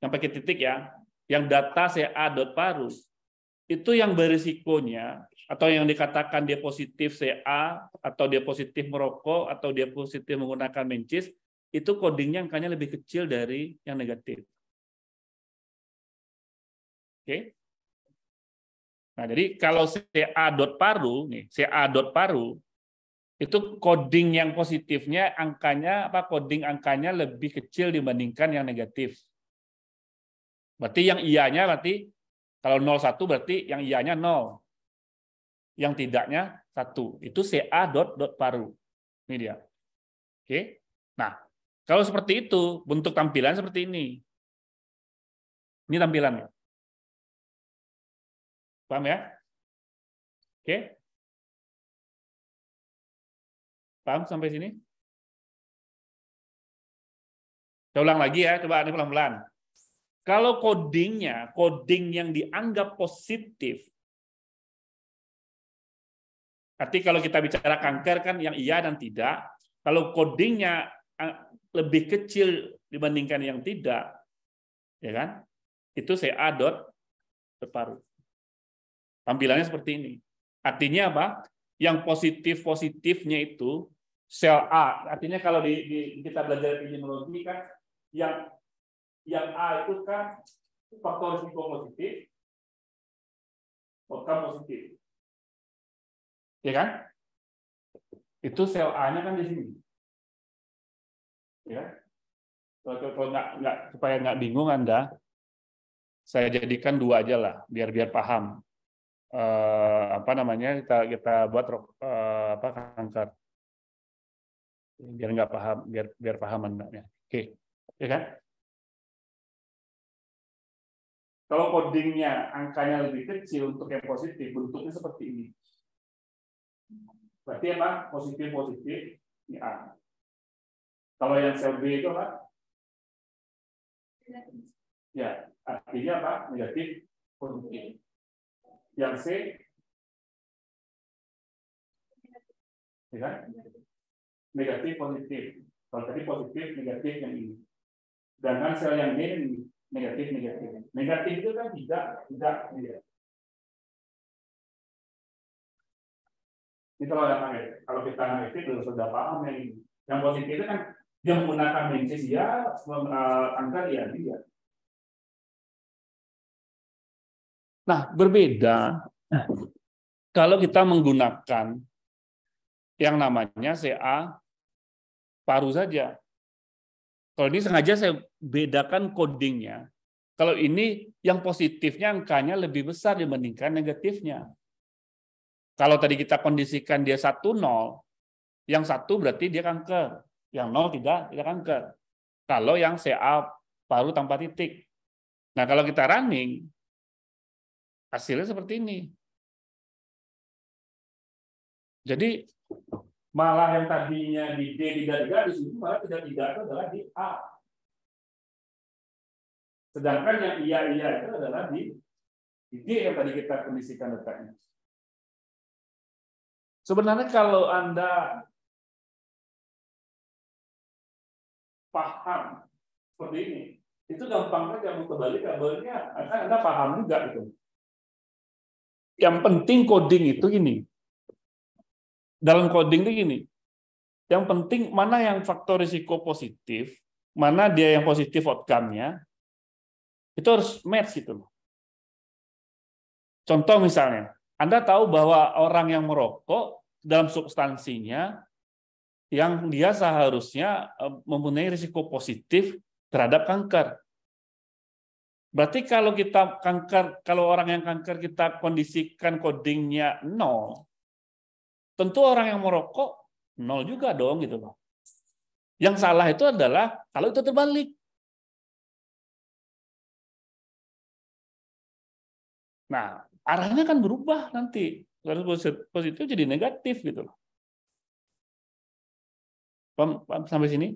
yang pakai titik ya, yang data CA CA.paru itu yang berisikonya atau yang dikatakan dia positif CA atau dia positif merokok atau dia positif menggunakan mencis itu codingnya angkanya lebih kecil dari yang negatif. Oke. Okay? Nah, jadi kalau CA paru nih, CA paru itu coding yang positifnya angkanya apa coding angkanya lebih kecil dibandingkan yang negatif. Berarti yang ianya berarti kalau 01 berarti yang ianya nya 0. Yang tidaknya 1. Itu CA dot dot paru. Ini dia. Oke. Nah, kalau seperti itu bentuk tampilan seperti ini. Ini tampilannya. Paham ya? Oke. Paham sampai sini? Saya ulang lagi ya, coba ini pelan-pelan. Kalau codingnya, coding yang dianggap positif, arti kalau kita bicara kanker kan yang iya dan tidak, kalau codingnya eh, lebih kecil dibandingkan yang tidak, ya kan? Itu CA dot berparu. Tampilannya seperti ini. Artinya apa? yang positif-positifnya itu sel A. Artinya kalau di, di kita belajar epidemiologi kan yang yang A itu kan faktor risiko positif, faktor positif. Ya kan? Itu sel A-nya kan di sini. Ya. Kalau nggak, nggak supaya nggak bingung Anda, saya jadikan dua aja lah, biar biar paham uh, apa namanya kita kita buat uh, apa kanker biar nggak paham biar biar paham oke okay. ya kan kalau codingnya angkanya lebih kecil untuk yang positif bentuknya seperti ini berarti apa positif positif ini A kalau yang sel B itu apa ya artinya apa negatif positif yang C ya kan? negatif positif kalau tadi positif negatif yang ini dan kan sel yang ini negatif negatif negatif itu kan tidak tidak tidak ini kalau yang kalau kita negatif itu sudah paham yang ini yang positif itu kan dia menggunakan mensis ya angka dia, dia Nah, berbeda kalau kita menggunakan yang namanya CA paru saja. Kalau ini sengaja saya bedakan codingnya. Kalau ini yang positifnya angkanya lebih besar dibandingkan negatifnya. Kalau tadi kita kondisikan dia satu nol, yang satu berarti dia kanker, yang nol tidak tidak kanker. Kalau yang CA paru tanpa titik. Nah, kalau kita running, Hasilnya seperti ini. Jadi malah yang tadinya di D tidak digaris sini malah tidak tidak itu adalah di A. Sedangkan yang iya iya itu adalah di, di D yang tadi kita kondisikan letaknya. Sebenarnya kalau Anda paham seperti ini, itu gampang saja muter kembali kabelnya. Anda paham juga itu. Yang penting coding itu ini. Dalam coding itu gini. Yang penting mana yang faktor risiko positif, mana dia yang positif outcome-nya, itu harus match gitu loh. Contoh misalnya, Anda tahu bahwa orang yang merokok dalam substansinya yang dia seharusnya eh, mempunyai risiko positif terhadap kanker. Berarti kalau kita kanker, kalau orang yang kanker kita kondisikan codingnya nol, tentu orang yang merokok nol juga dong gitu loh. Yang salah itu adalah kalau itu terbalik. Nah, arahnya kan berubah nanti. Dari positif jadi negatif gitu loh. sampai sini?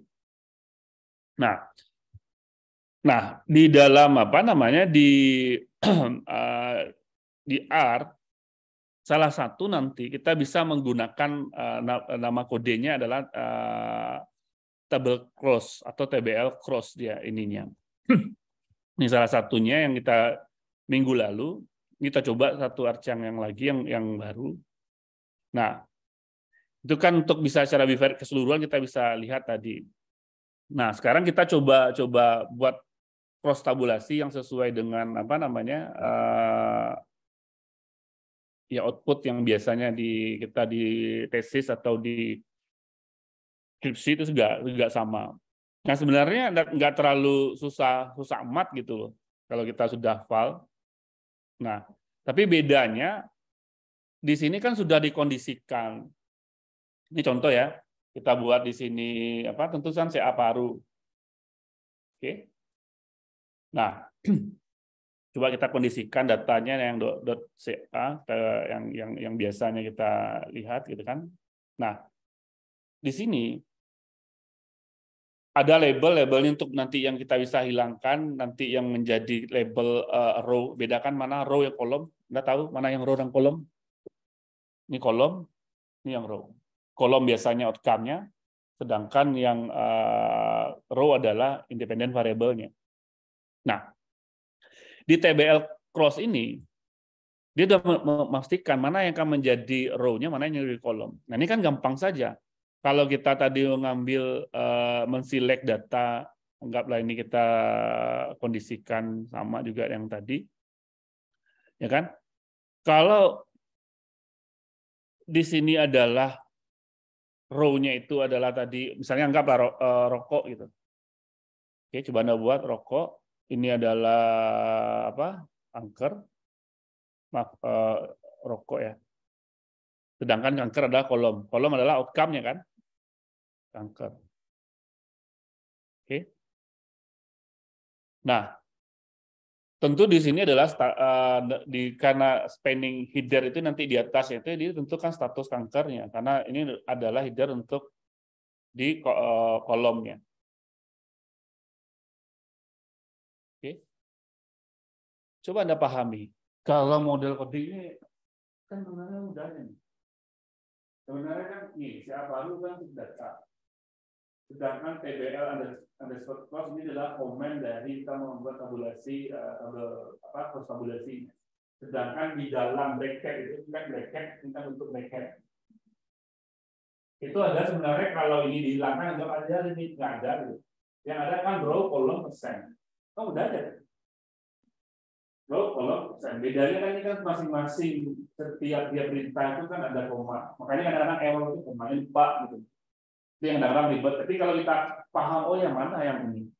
Nah, Nah, di dalam apa namanya di eh, di R salah satu nanti kita bisa menggunakan eh, nama kodenya adalah eh, table cross atau TBL cross dia ininya. Ini salah satunya yang kita minggu lalu kita coba satu arcang yang lagi yang yang baru. Nah, itu kan untuk bisa secara keseluruhan kita bisa lihat tadi. Nah, sekarang kita coba coba buat cross tabulasi yang sesuai dengan apa namanya uh, ya output yang biasanya di kita di tesis atau di skripsi itu juga juga sama. Nah sebenarnya nggak terlalu susah susah amat gitu loh kalau kita sudah hafal. Nah tapi bedanya di sini kan sudah dikondisikan. Ini contoh ya kita buat di sini apa tentusan saya paru. Oke. Nah, coba kita kondisikan datanya yang dot .ca yang yang yang biasanya kita lihat gitu kan. Nah, di sini ada label-labelnya untuk nanti yang kita bisa hilangkan, nanti yang menjadi label uh, row, bedakan mana row yang kolom. Anda tahu mana yang row dan kolom? Ini kolom, ini yang row. Kolom biasanya outcome-nya, sedangkan yang uh, row adalah variable-nya Nah, di TBL Cross ini dia sudah memastikan mana yang akan menjadi row-nya, mana yang menjadi kolom. Nah, ini kan gampang saja. Kalau kita tadi mengambil, uh, menselect data, anggaplah ini kita kondisikan sama juga yang tadi. Ya kan? Kalau di sini adalah row-nya itu adalah tadi, misalnya anggaplah ro uh, rokok gitu. Oke, coba Anda buat rokok ini adalah apa? Kanker. Maaf, eh, rokok ya. Sedangkan kanker adalah kolom. Kolom adalah outcome-nya kan? Kanker. Oke. Nah, tentu di sini adalah eh, di karena spending header itu nanti di atas itu ditentukan status kankernya karena ini adalah header untuk di eh, kolomnya. Coba Anda pahami. Kalau model kode ini kan sebenarnya mudahnya nih. Sebenarnya kan nih, siapa lu kan sudah Sedangkan TBL underscore cost ini adalah komen dari kita membuat tabulasi eh, tabel apa kos Sedangkan di dalam bracket itu kan bracket kita untuk bracket. Itu ada sebenarnya kalau ini dihilangkan nggak ada ini nggak ada Yang ada kan draw kolom persen. kamu udah ada. Lo kalau Bedanya kan ini kan masing-masing setiap dia perintah itu kan ada koma. Makanya kadang-kadang error itu kemarin lupa gitu. Itu yang kadang-kadang ribet. Tapi kalau kita paham oh yang mana yang ini.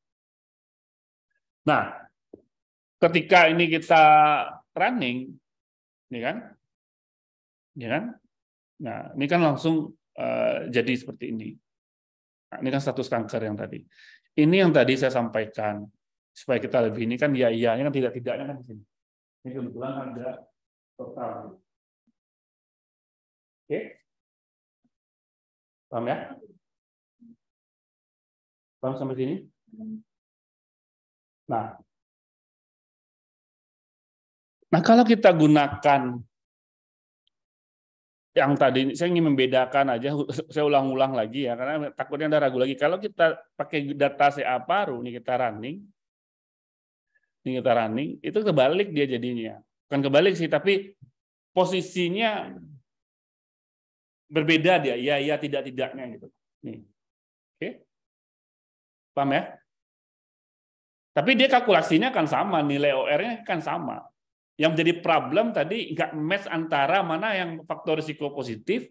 Nah, ketika ini kita running, ini ya kan, ini ya kan? Nah, ini kan langsung uh, jadi seperti ini. Nah, ini kan status kanker yang tadi. Ini yang tadi saya sampaikan supaya kita lebih ini kan ya iyanya kan tidak tidaknya kan di sini. Ini kebetulan ada total. Oke. Paham ya? Paham sampai sini? Nah. Nah, kalau kita gunakan yang tadi saya ingin membedakan aja, saya ulang-ulang lagi ya, karena takutnya ada ragu lagi. Kalau kita pakai data CA paru, ini kita running, kita running itu kebalik dia jadinya bukan kebalik sih tapi posisinya berbeda dia ya ya tidak tidaknya gitu nih oke okay. paham ya tapi dia kalkulasinya akan sama nilai OR-nya kan sama yang jadi problem tadi nggak match antara mana yang faktor risiko positif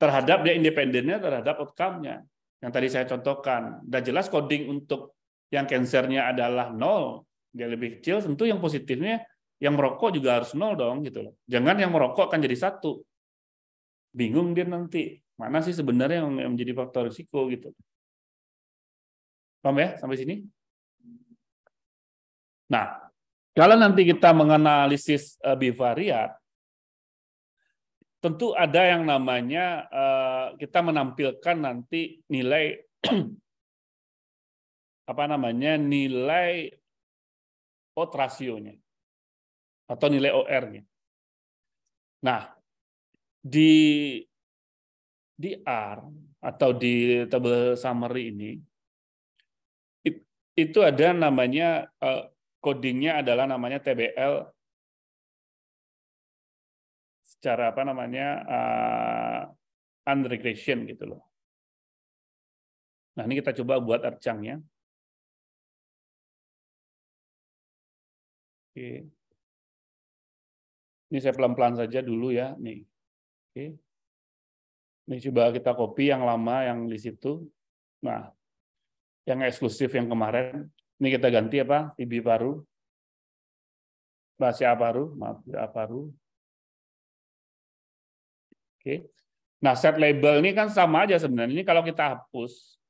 terhadap dia independennya terhadap outcome-nya yang tadi saya contohkan. udah jelas coding untuk yang kansernya adalah nol, dia lebih kecil, tentu yang positifnya yang merokok juga harus nol dong gitu loh. Jangan yang merokok akan jadi satu. Bingung dia nanti mana sih sebenarnya yang menjadi faktor risiko gitu. Paham ya sampai sini? Nah, kalau nanti kita menganalisis eh, bivariat, tentu ada yang namanya eh, kita menampilkan nanti nilai apa namanya nilai odds rasionya atau nilai OR-nya. Nah, di di R atau di tabel summary ini itu ada namanya uh, codingnya adalah namanya TBL secara apa namanya uh, unregression gitu loh. Nah, ini kita coba buat arcangnya. Oke. Ini saya pelan-pelan saja dulu ya, nih. Oke. Ini coba kita copy yang lama yang di situ. Nah, yang eksklusif yang kemarin, ini kita ganti apa? TB baru. Bahasa baru? maaf, baru? Oke. Nah, set label ini kan sama aja sebenarnya. Ini kalau kita hapus,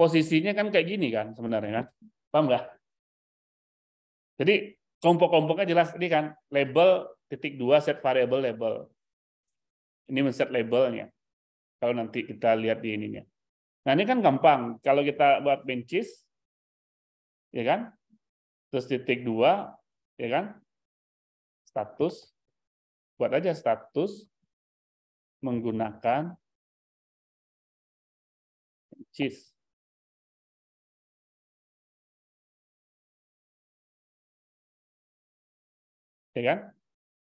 posisinya kan kayak gini kan sebenarnya kan. Paham nggak? Jadi Kompok-kompoknya jelas ini kan label titik dua set variable label ini men-set labelnya kalau nanti kita lihat di ininya nah ini kan gampang kalau kita buat benches ya kan terus titik dua ya kan status buat aja status menggunakan cheese ya kan?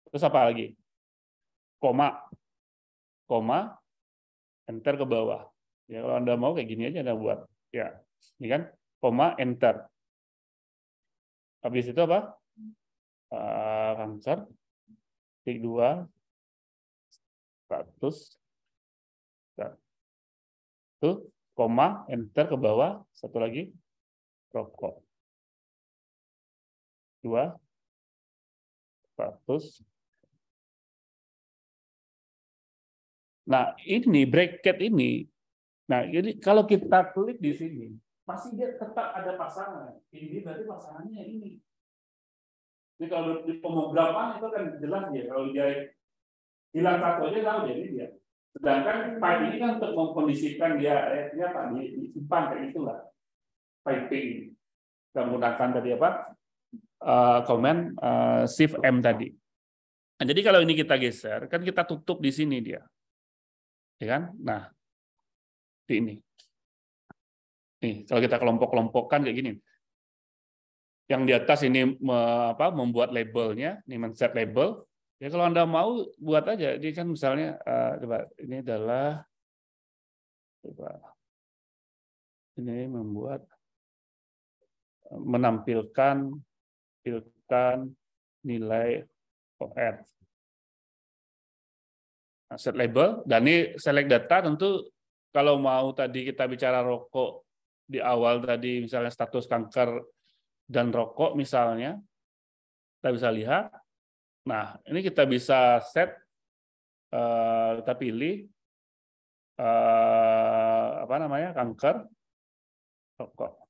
Terus apa lagi? Koma, koma, enter ke bawah. Ya kalau anda mau kayak gini aja anda buat, ya, ini ya kan? Koma, enter. Habis itu apa? Uh, eh, answer, titik dua, status, itu koma, enter ke bawah, satu lagi, rokok. Dua, 100. Nah, ini bracket ini. Nah, jadi kalau kita klik di sini, pasti dia tetap ada pasangan. Ini berarti pasangannya ini. Jadi kalau di pemrograman itu kan jelas ya. Kalau dia hilang satu aja tahu jadi dia. Sedangkan pipe ini kan untuk mengkondisikan dia, eh, dia tadi disimpan kayak itulah piping. Kita menggunakan tadi apa? Eh, komen eh, shift M tadi. Nah, jadi kalau ini kita geser, kan kita tutup di sini dia. Ya kan? Nah, di ini. Nih, kalau kita kelompok-kelompokkan kayak gini. Yang di atas ini me, apa, membuat labelnya, ini men-set label. Ya kalau Anda mau buat aja, ini kan misalnya uh, coba ini adalah coba ini membuat menampilkan tampilkan nilai OR. Nah, set label dan ini select data tentu kalau mau tadi kita bicara rokok di awal tadi misalnya status kanker dan rokok misalnya kita bisa lihat. Nah, ini kita bisa set eh, kita pilih eh, apa namanya? kanker rokok.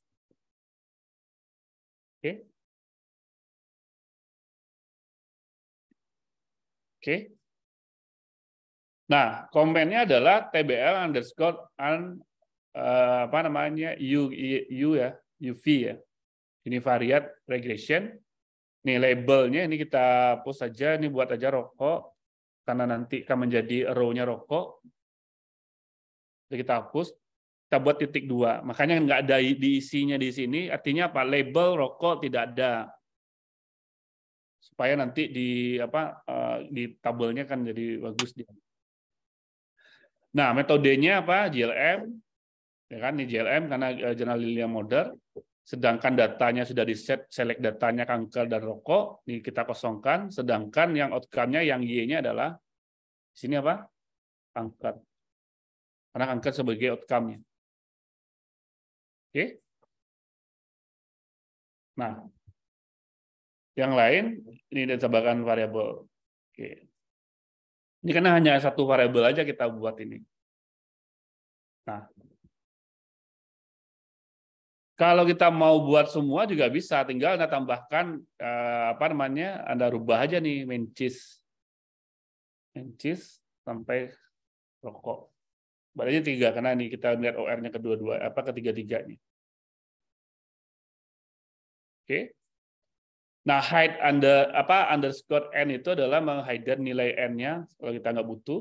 Oke. Nah, komennya adalah TBL underscore an eh, apa namanya U, U ya, UV ya, ini variat regression. Nih labelnya ini kita post saja, ini buat aja rokok karena nanti akan menjadi row-nya rokok. Jadi kita hapus, kita buat titik dua. Makanya nggak ada diisinya di sini. Artinya apa? Label rokok tidak ada supaya nanti di apa eh, di tabelnya kan jadi bagus dia. Nah, metodenya apa? JLM ya kan ini JLM karena jurnal eh, Lilia modern Sedangkan datanya sudah di set select datanya kanker dan rokok, ini kita kosongkan. Sedangkan yang outcome-nya yang Y-nya adalah di sini apa? Kanker. Karena kanker sebagai outcome-nya. Oke. Nah, yang lain ini ditambahkan variabel. Oke. Ini karena hanya satu variabel aja kita buat ini. Nah, kalau kita mau buat semua juga bisa, tinggal Anda tambahkan eh, apa namanya? Anda rubah aja nih mencis. Mencis sampai rokok. Berarti tiga karena ini kita lihat OR-nya kedua-dua apa ketiga-tiganya. Oke. Nah, hide under apa underscore n itu adalah menghide nilai n-nya kalau kita nggak butuh.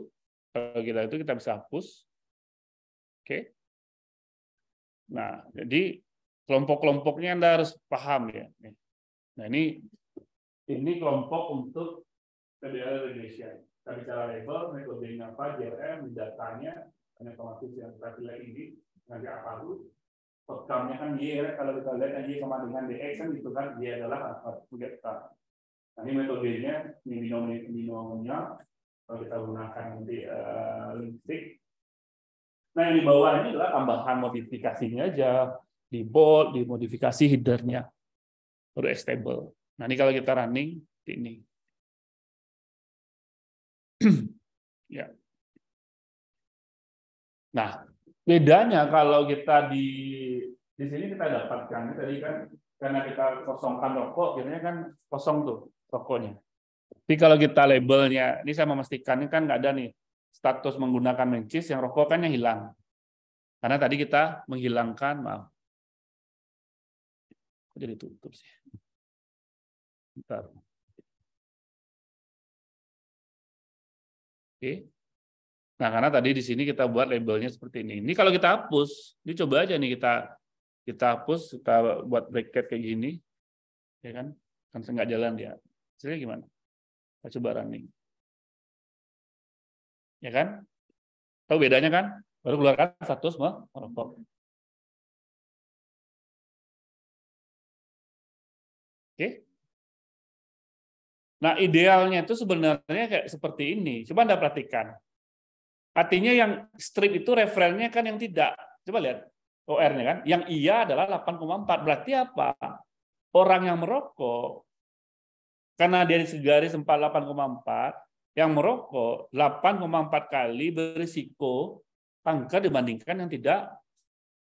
Kalau kita itu kita bisa hapus. Oke. Okay. Nah, jadi kelompok-kelompoknya Anda harus paham ya. Nah, ini ini kelompok untuk PDL regression. Kita bicara label, metodenya apa, jrm datanya, dan yang kita pilih ini, nanti apa dulu, pertama kan Y kan? kalau kita lihat kan Y sama dengan DX kan itu kan dia adalah alfa kita. Nah, ini metodenya, ini binomial-binomialnya, kalau kita gunakan nanti uh, Nah, yang di bawah ini adalah tambahan modifikasinya aja di bold, dimodifikasi headernya baru stable. Nah, ini kalau kita running ini. ya. Nah, bedanya kalau kita di di sini kita dapatkan tadi kan karena kita kosongkan rokok, akhirnya kan kosong tuh rokoknya. tapi kalau kita labelnya ini saya memastikan ini kan nggak ada nih status menggunakan mencis yang rokok kan yang hilang karena tadi kita menghilangkan maaf jadi tutup sih bentar oke okay. Nah, karena tadi di sini kita buat labelnya seperti ini. Ini kalau kita hapus, ini coba aja nih kita kita hapus, kita buat bracket kayak gini. Ya kan? kan nggak jalan dia. jadi gimana? Kita coba running. Ya kan? Tahu bedanya kan? Baru keluarkan status merokok. Oh, Oke. Nah, idealnya itu sebenarnya kayak seperti ini. Coba Anda perhatikan. Artinya yang strip itu referennya kan yang tidak. Coba lihat OR-nya kan. Yang iya adalah 8,4. Berarti apa? Orang yang merokok karena dia di sempat 8,4 yang merokok 8,4 kali berisiko kanker dibandingkan yang tidak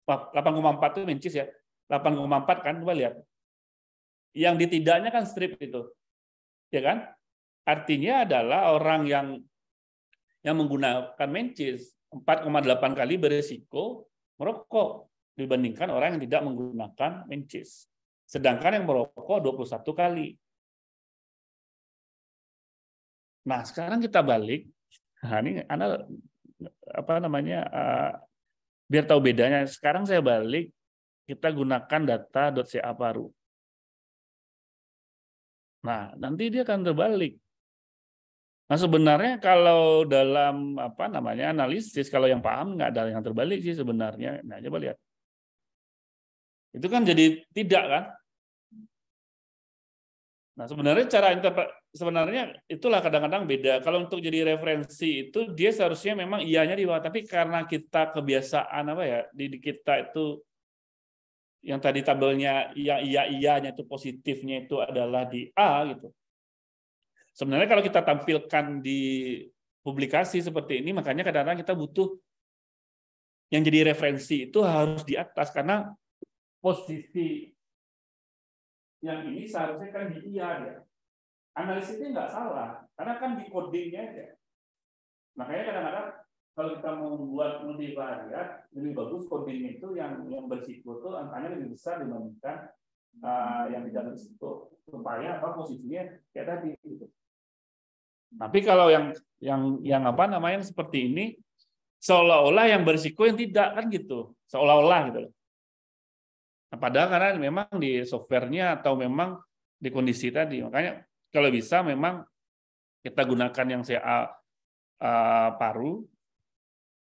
8,4 itu mencis ya 8,4 kan coba lihat yang ditidaknya kan strip itu ya kan artinya adalah orang yang yang menggunakan mencis 4,8 kali berisiko merokok dibandingkan orang yang tidak menggunakan mencis. Sedangkan yang merokok 21 kali. Nah, sekarang kita balik. Nah, ini Anda apa namanya uh, biar tahu bedanya. Sekarang saya balik kita gunakan data .ca paru. Nah, nanti dia akan terbalik. Nah sebenarnya kalau dalam apa namanya analisis kalau yang paham nggak ada yang terbalik sih sebenarnya. Nah coba lihat. Itu kan jadi tidak kan? Nah sebenarnya cara sebenarnya itulah kadang-kadang beda. Kalau untuk jadi referensi itu dia seharusnya memang ianya di bawah. Tapi karena kita kebiasaan apa ya di kita itu yang tadi tabelnya yang iya ianya itu positifnya itu adalah di A gitu Sebenarnya kalau kita tampilkan di publikasi seperti ini, makanya kadang-kadang kita butuh yang jadi referensi itu harus di atas karena posisi yang ini seharusnya kan di IR ya. Analisisnya nggak salah, karena kan di codingnya aja. Makanya kadang-kadang kalau kita mau membuat multivariat, lebih bagus coding itu yang yang bersifat itu angkanya lebih besar dibandingkan uh, yang tidak bersiko supaya apa posisinya kayak tadi gitu. Tapi kalau yang yang yang apa namanya yang seperti ini seolah-olah yang berisiko yang tidak kan gitu, seolah-olah gitu loh. Nah, padahal karena memang di softwarenya atau memang di kondisi tadi, makanya kalau bisa memang kita gunakan yang CA uh, paru.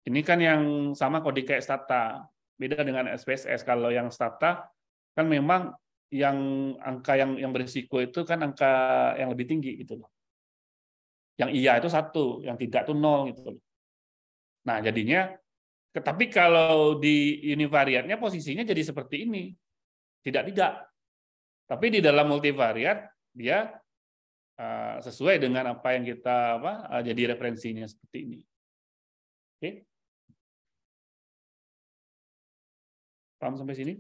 Ini kan yang sama kode kayak stata, beda dengan SPSS. Kalau yang stata kan memang yang angka yang yang berisiko itu kan angka yang lebih tinggi gitu loh. Yang iya itu satu, yang tidak itu nol gitu. Nah jadinya, tetapi kalau di univariatnya posisinya jadi seperti ini, tidak tidak. Tapi di dalam multivariat dia eh, sesuai dengan apa yang kita apa eh, jadi referensinya seperti ini. Oke, okay. paham sampai sini?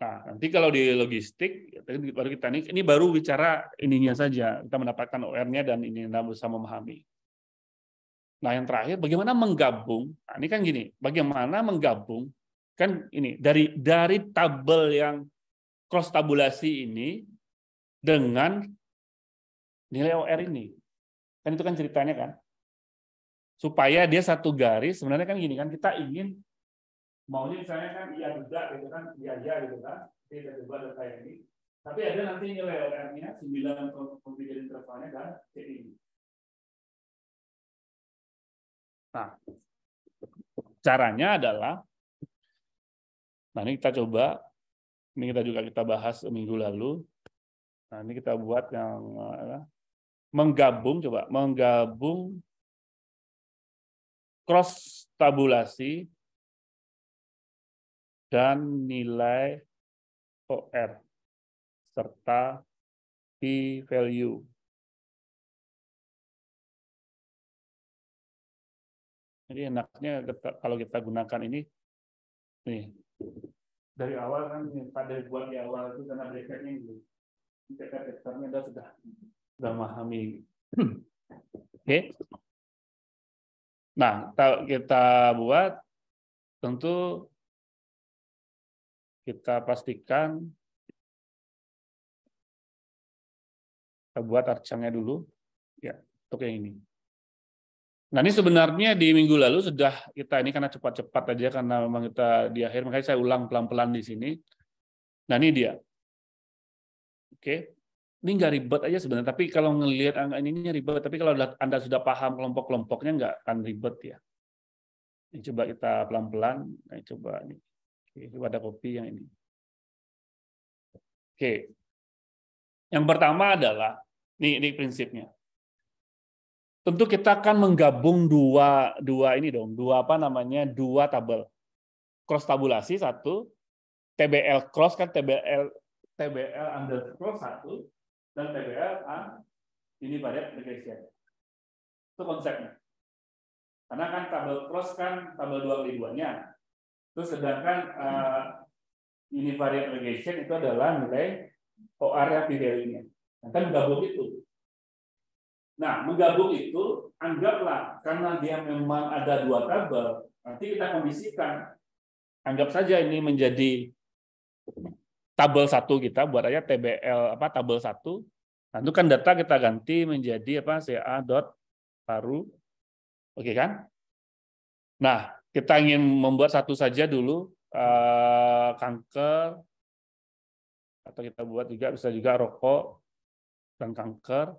Nah, nanti kalau di logistik, baru kita ini, ini baru bicara ininya saja, kita mendapatkan OR-nya dan ini kita bisa memahami. Nah, yang terakhir, bagaimana menggabung? Nah, ini kan gini, bagaimana menggabung? Kan ini dari dari tabel yang cross tabulasi ini dengan nilai OR ini. Kan itu kan ceritanya kan. Supaya dia satu garis, sebenarnya kan gini kan, kita ingin maunya misalnya kan iya juga gitu kan iya iya gitu kan kita coba data ini tapi ada nanti nilai orangnya nya 9 intervalnya dan C ini nah caranya adalah nah ini kita coba ini kita juga kita bahas minggu lalu nah ini kita buat yang uh, menggabung coba menggabung cross tabulasi dan nilai OR serta p value. Jadi enaknya kalau kita gunakan ini, nih dari awal kan pada buat di awal itu karena bracketnya gitu. ini, kita dasarnya sudah sudah sudah memahami. Oke. Okay. Nah, kita buat tentu kita pastikan kita buat arcangnya dulu ya untuk yang ini nah ini sebenarnya di minggu lalu sudah kita ini karena cepat-cepat aja karena memang kita di akhir makanya saya ulang pelan-pelan di sini nah ini dia oke ini nggak ribet aja sebenarnya tapi kalau ngelihat angka ini ribet tapi kalau anda sudah paham kelompok-kelompoknya nggak akan ribet ya ini coba kita pelan-pelan nah, coba ini. Oke, wadah kopi yang ini. Oke. Yang pertama adalah nih ini prinsipnya. Tentu kita akan menggabung dua dua ini dong, dua apa namanya? dua tabel. Cross tabulasi satu, TBL cross kan TBL TBL under cross satu dan TBL ini pada regression. Itu konsepnya. Karena kan tabel cross kan tabel dua kali duanya Terus sedangkan uh, eh, univariate regression itu adalah nilai OR yang pilihannya. nya Nah, kan menggabung itu. Nah, menggabung itu anggaplah karena dia memang ada dua tabel, nanti kita kondisikan. Anggap saja ini menjadi tabel satu kita buat aja TBL apa tabel satu. Nah, itu kan data kita ganti menjadi apa CA dot paru. Oke kan? Nah, kita ingin membuat satu saja dulu uh, kanker atau kita buat juga bisa juga rokok dan kanker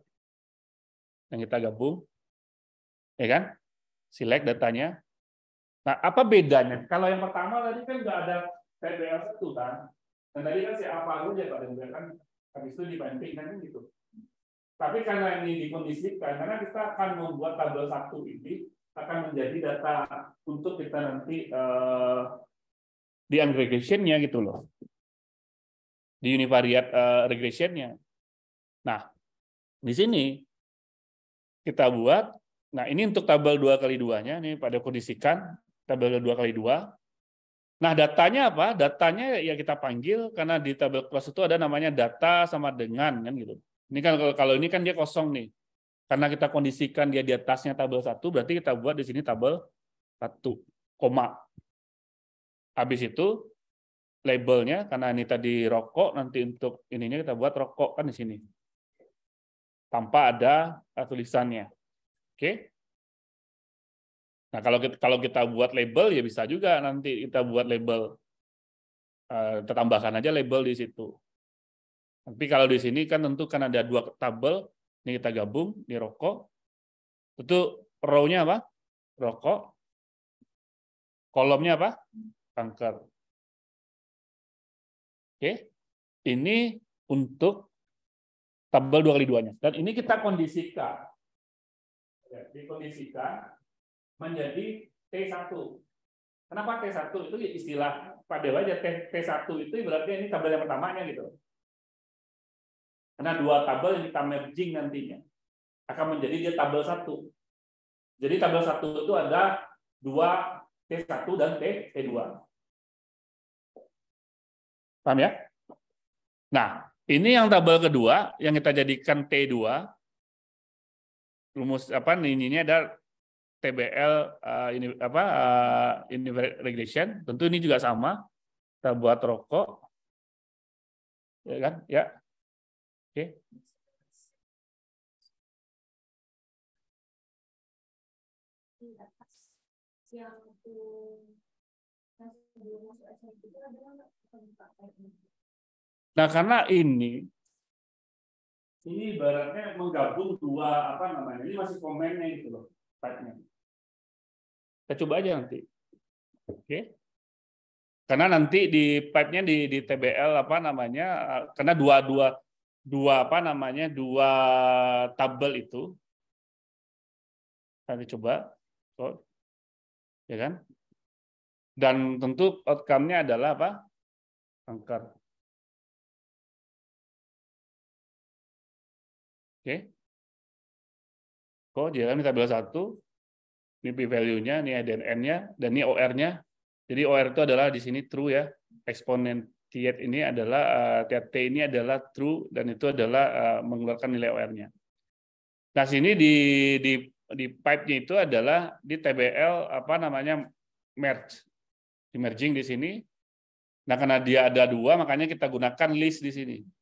yang kita gabung ya kan select datanya nah apa bedanya kalau yang pertama tadi kan nggak ada TBL satu kan dan tadi kan si apa aja ya, pak dan kan habis itu dibandingkan kan gitu tapi karena ini dikondisikan karena kita akan membuat tabel satu ini akan menjadi data untuk kita nanti uh, di aggregation-nya gitu loh di univariate uh, regression-nya. Nah, di sini kita buat, nah ini untuk tabel 2 kali 2-nya, nih pada kondisikan tabel 2 kali 2. Nah, datanya apa? Datanya ya kita panggil karena di tabel kelas itu ada namanya data sama dengan kan gitu. Ini kan kalau ini kan dia kosong nih. Karena kita kondisikan dia di atasnya tabel satu berarti kita buat di sini tabel satu koma. Habis itu labelnya, karena ini tadi rokok, nanti untuk ininya kita buat rokok kan di sini. Tanpa ada eh, tulisannya. Oke. Okay? Nah, kalau kita, kalau kita buat label ya bisa juga nanti kita buat label eh, kita tambahkan aja label di situ. Tapi kalau di sini kan tentu kan ada dua tabel, ini kita gabung di rokok. Itu rownya apa? Rokok. Kolomnya apa? Kanker. Oke. Ini untuk tabel dua kali duanya. Dan ini kita kondisikan. Ya, dikondisikan menjadi T1. Kenapa T1? Itu ya istilah pada aja T, T1 itu berarti ini tabel yang pertamanya gitu. Karena dua tabel yang kita merging nantinya akan menjadi dia tabel satu. Jadi tabel satu itu ada dua T1 dan T, T2. Paham ya? Nah, ini yang tabel kedua yang kita jadikan T2. Rumus apa ini ada TBL uh, eh, ini apa uh, eh, ini regression. Tentu ini juga sama. Kita buat rokok. Ya kan? Ya. Okay. Nah, karena ini ini ibaratnya menggabung dua apa namanya? Ini masih komennya itu loh, type-nya. Kita coba aja nanti. Oke. Okay. Karena nanti di pipe-nya di di TBL apa namanya? Eh, karena dua-dua dua apa namanya dua tabel itu nanti coba ya kan dan tentu outcome-nya adalah apa kanker oke kok oh, dia kan ini tabel satu ini p value-nya ini n nya dan ini or-nya jadi or itu adalah di sini true ya eksponen Tiet ini adalah eh, tiat T ini adalah true dan itu adalah eh, mengeluarkan nilai OR-nya. Nah, sini di di di pipe-nya itu adalah di TBL apa namanya merge. Di merging di sini. Nah, karena dia ada dua makanya kita gunakan list di sini.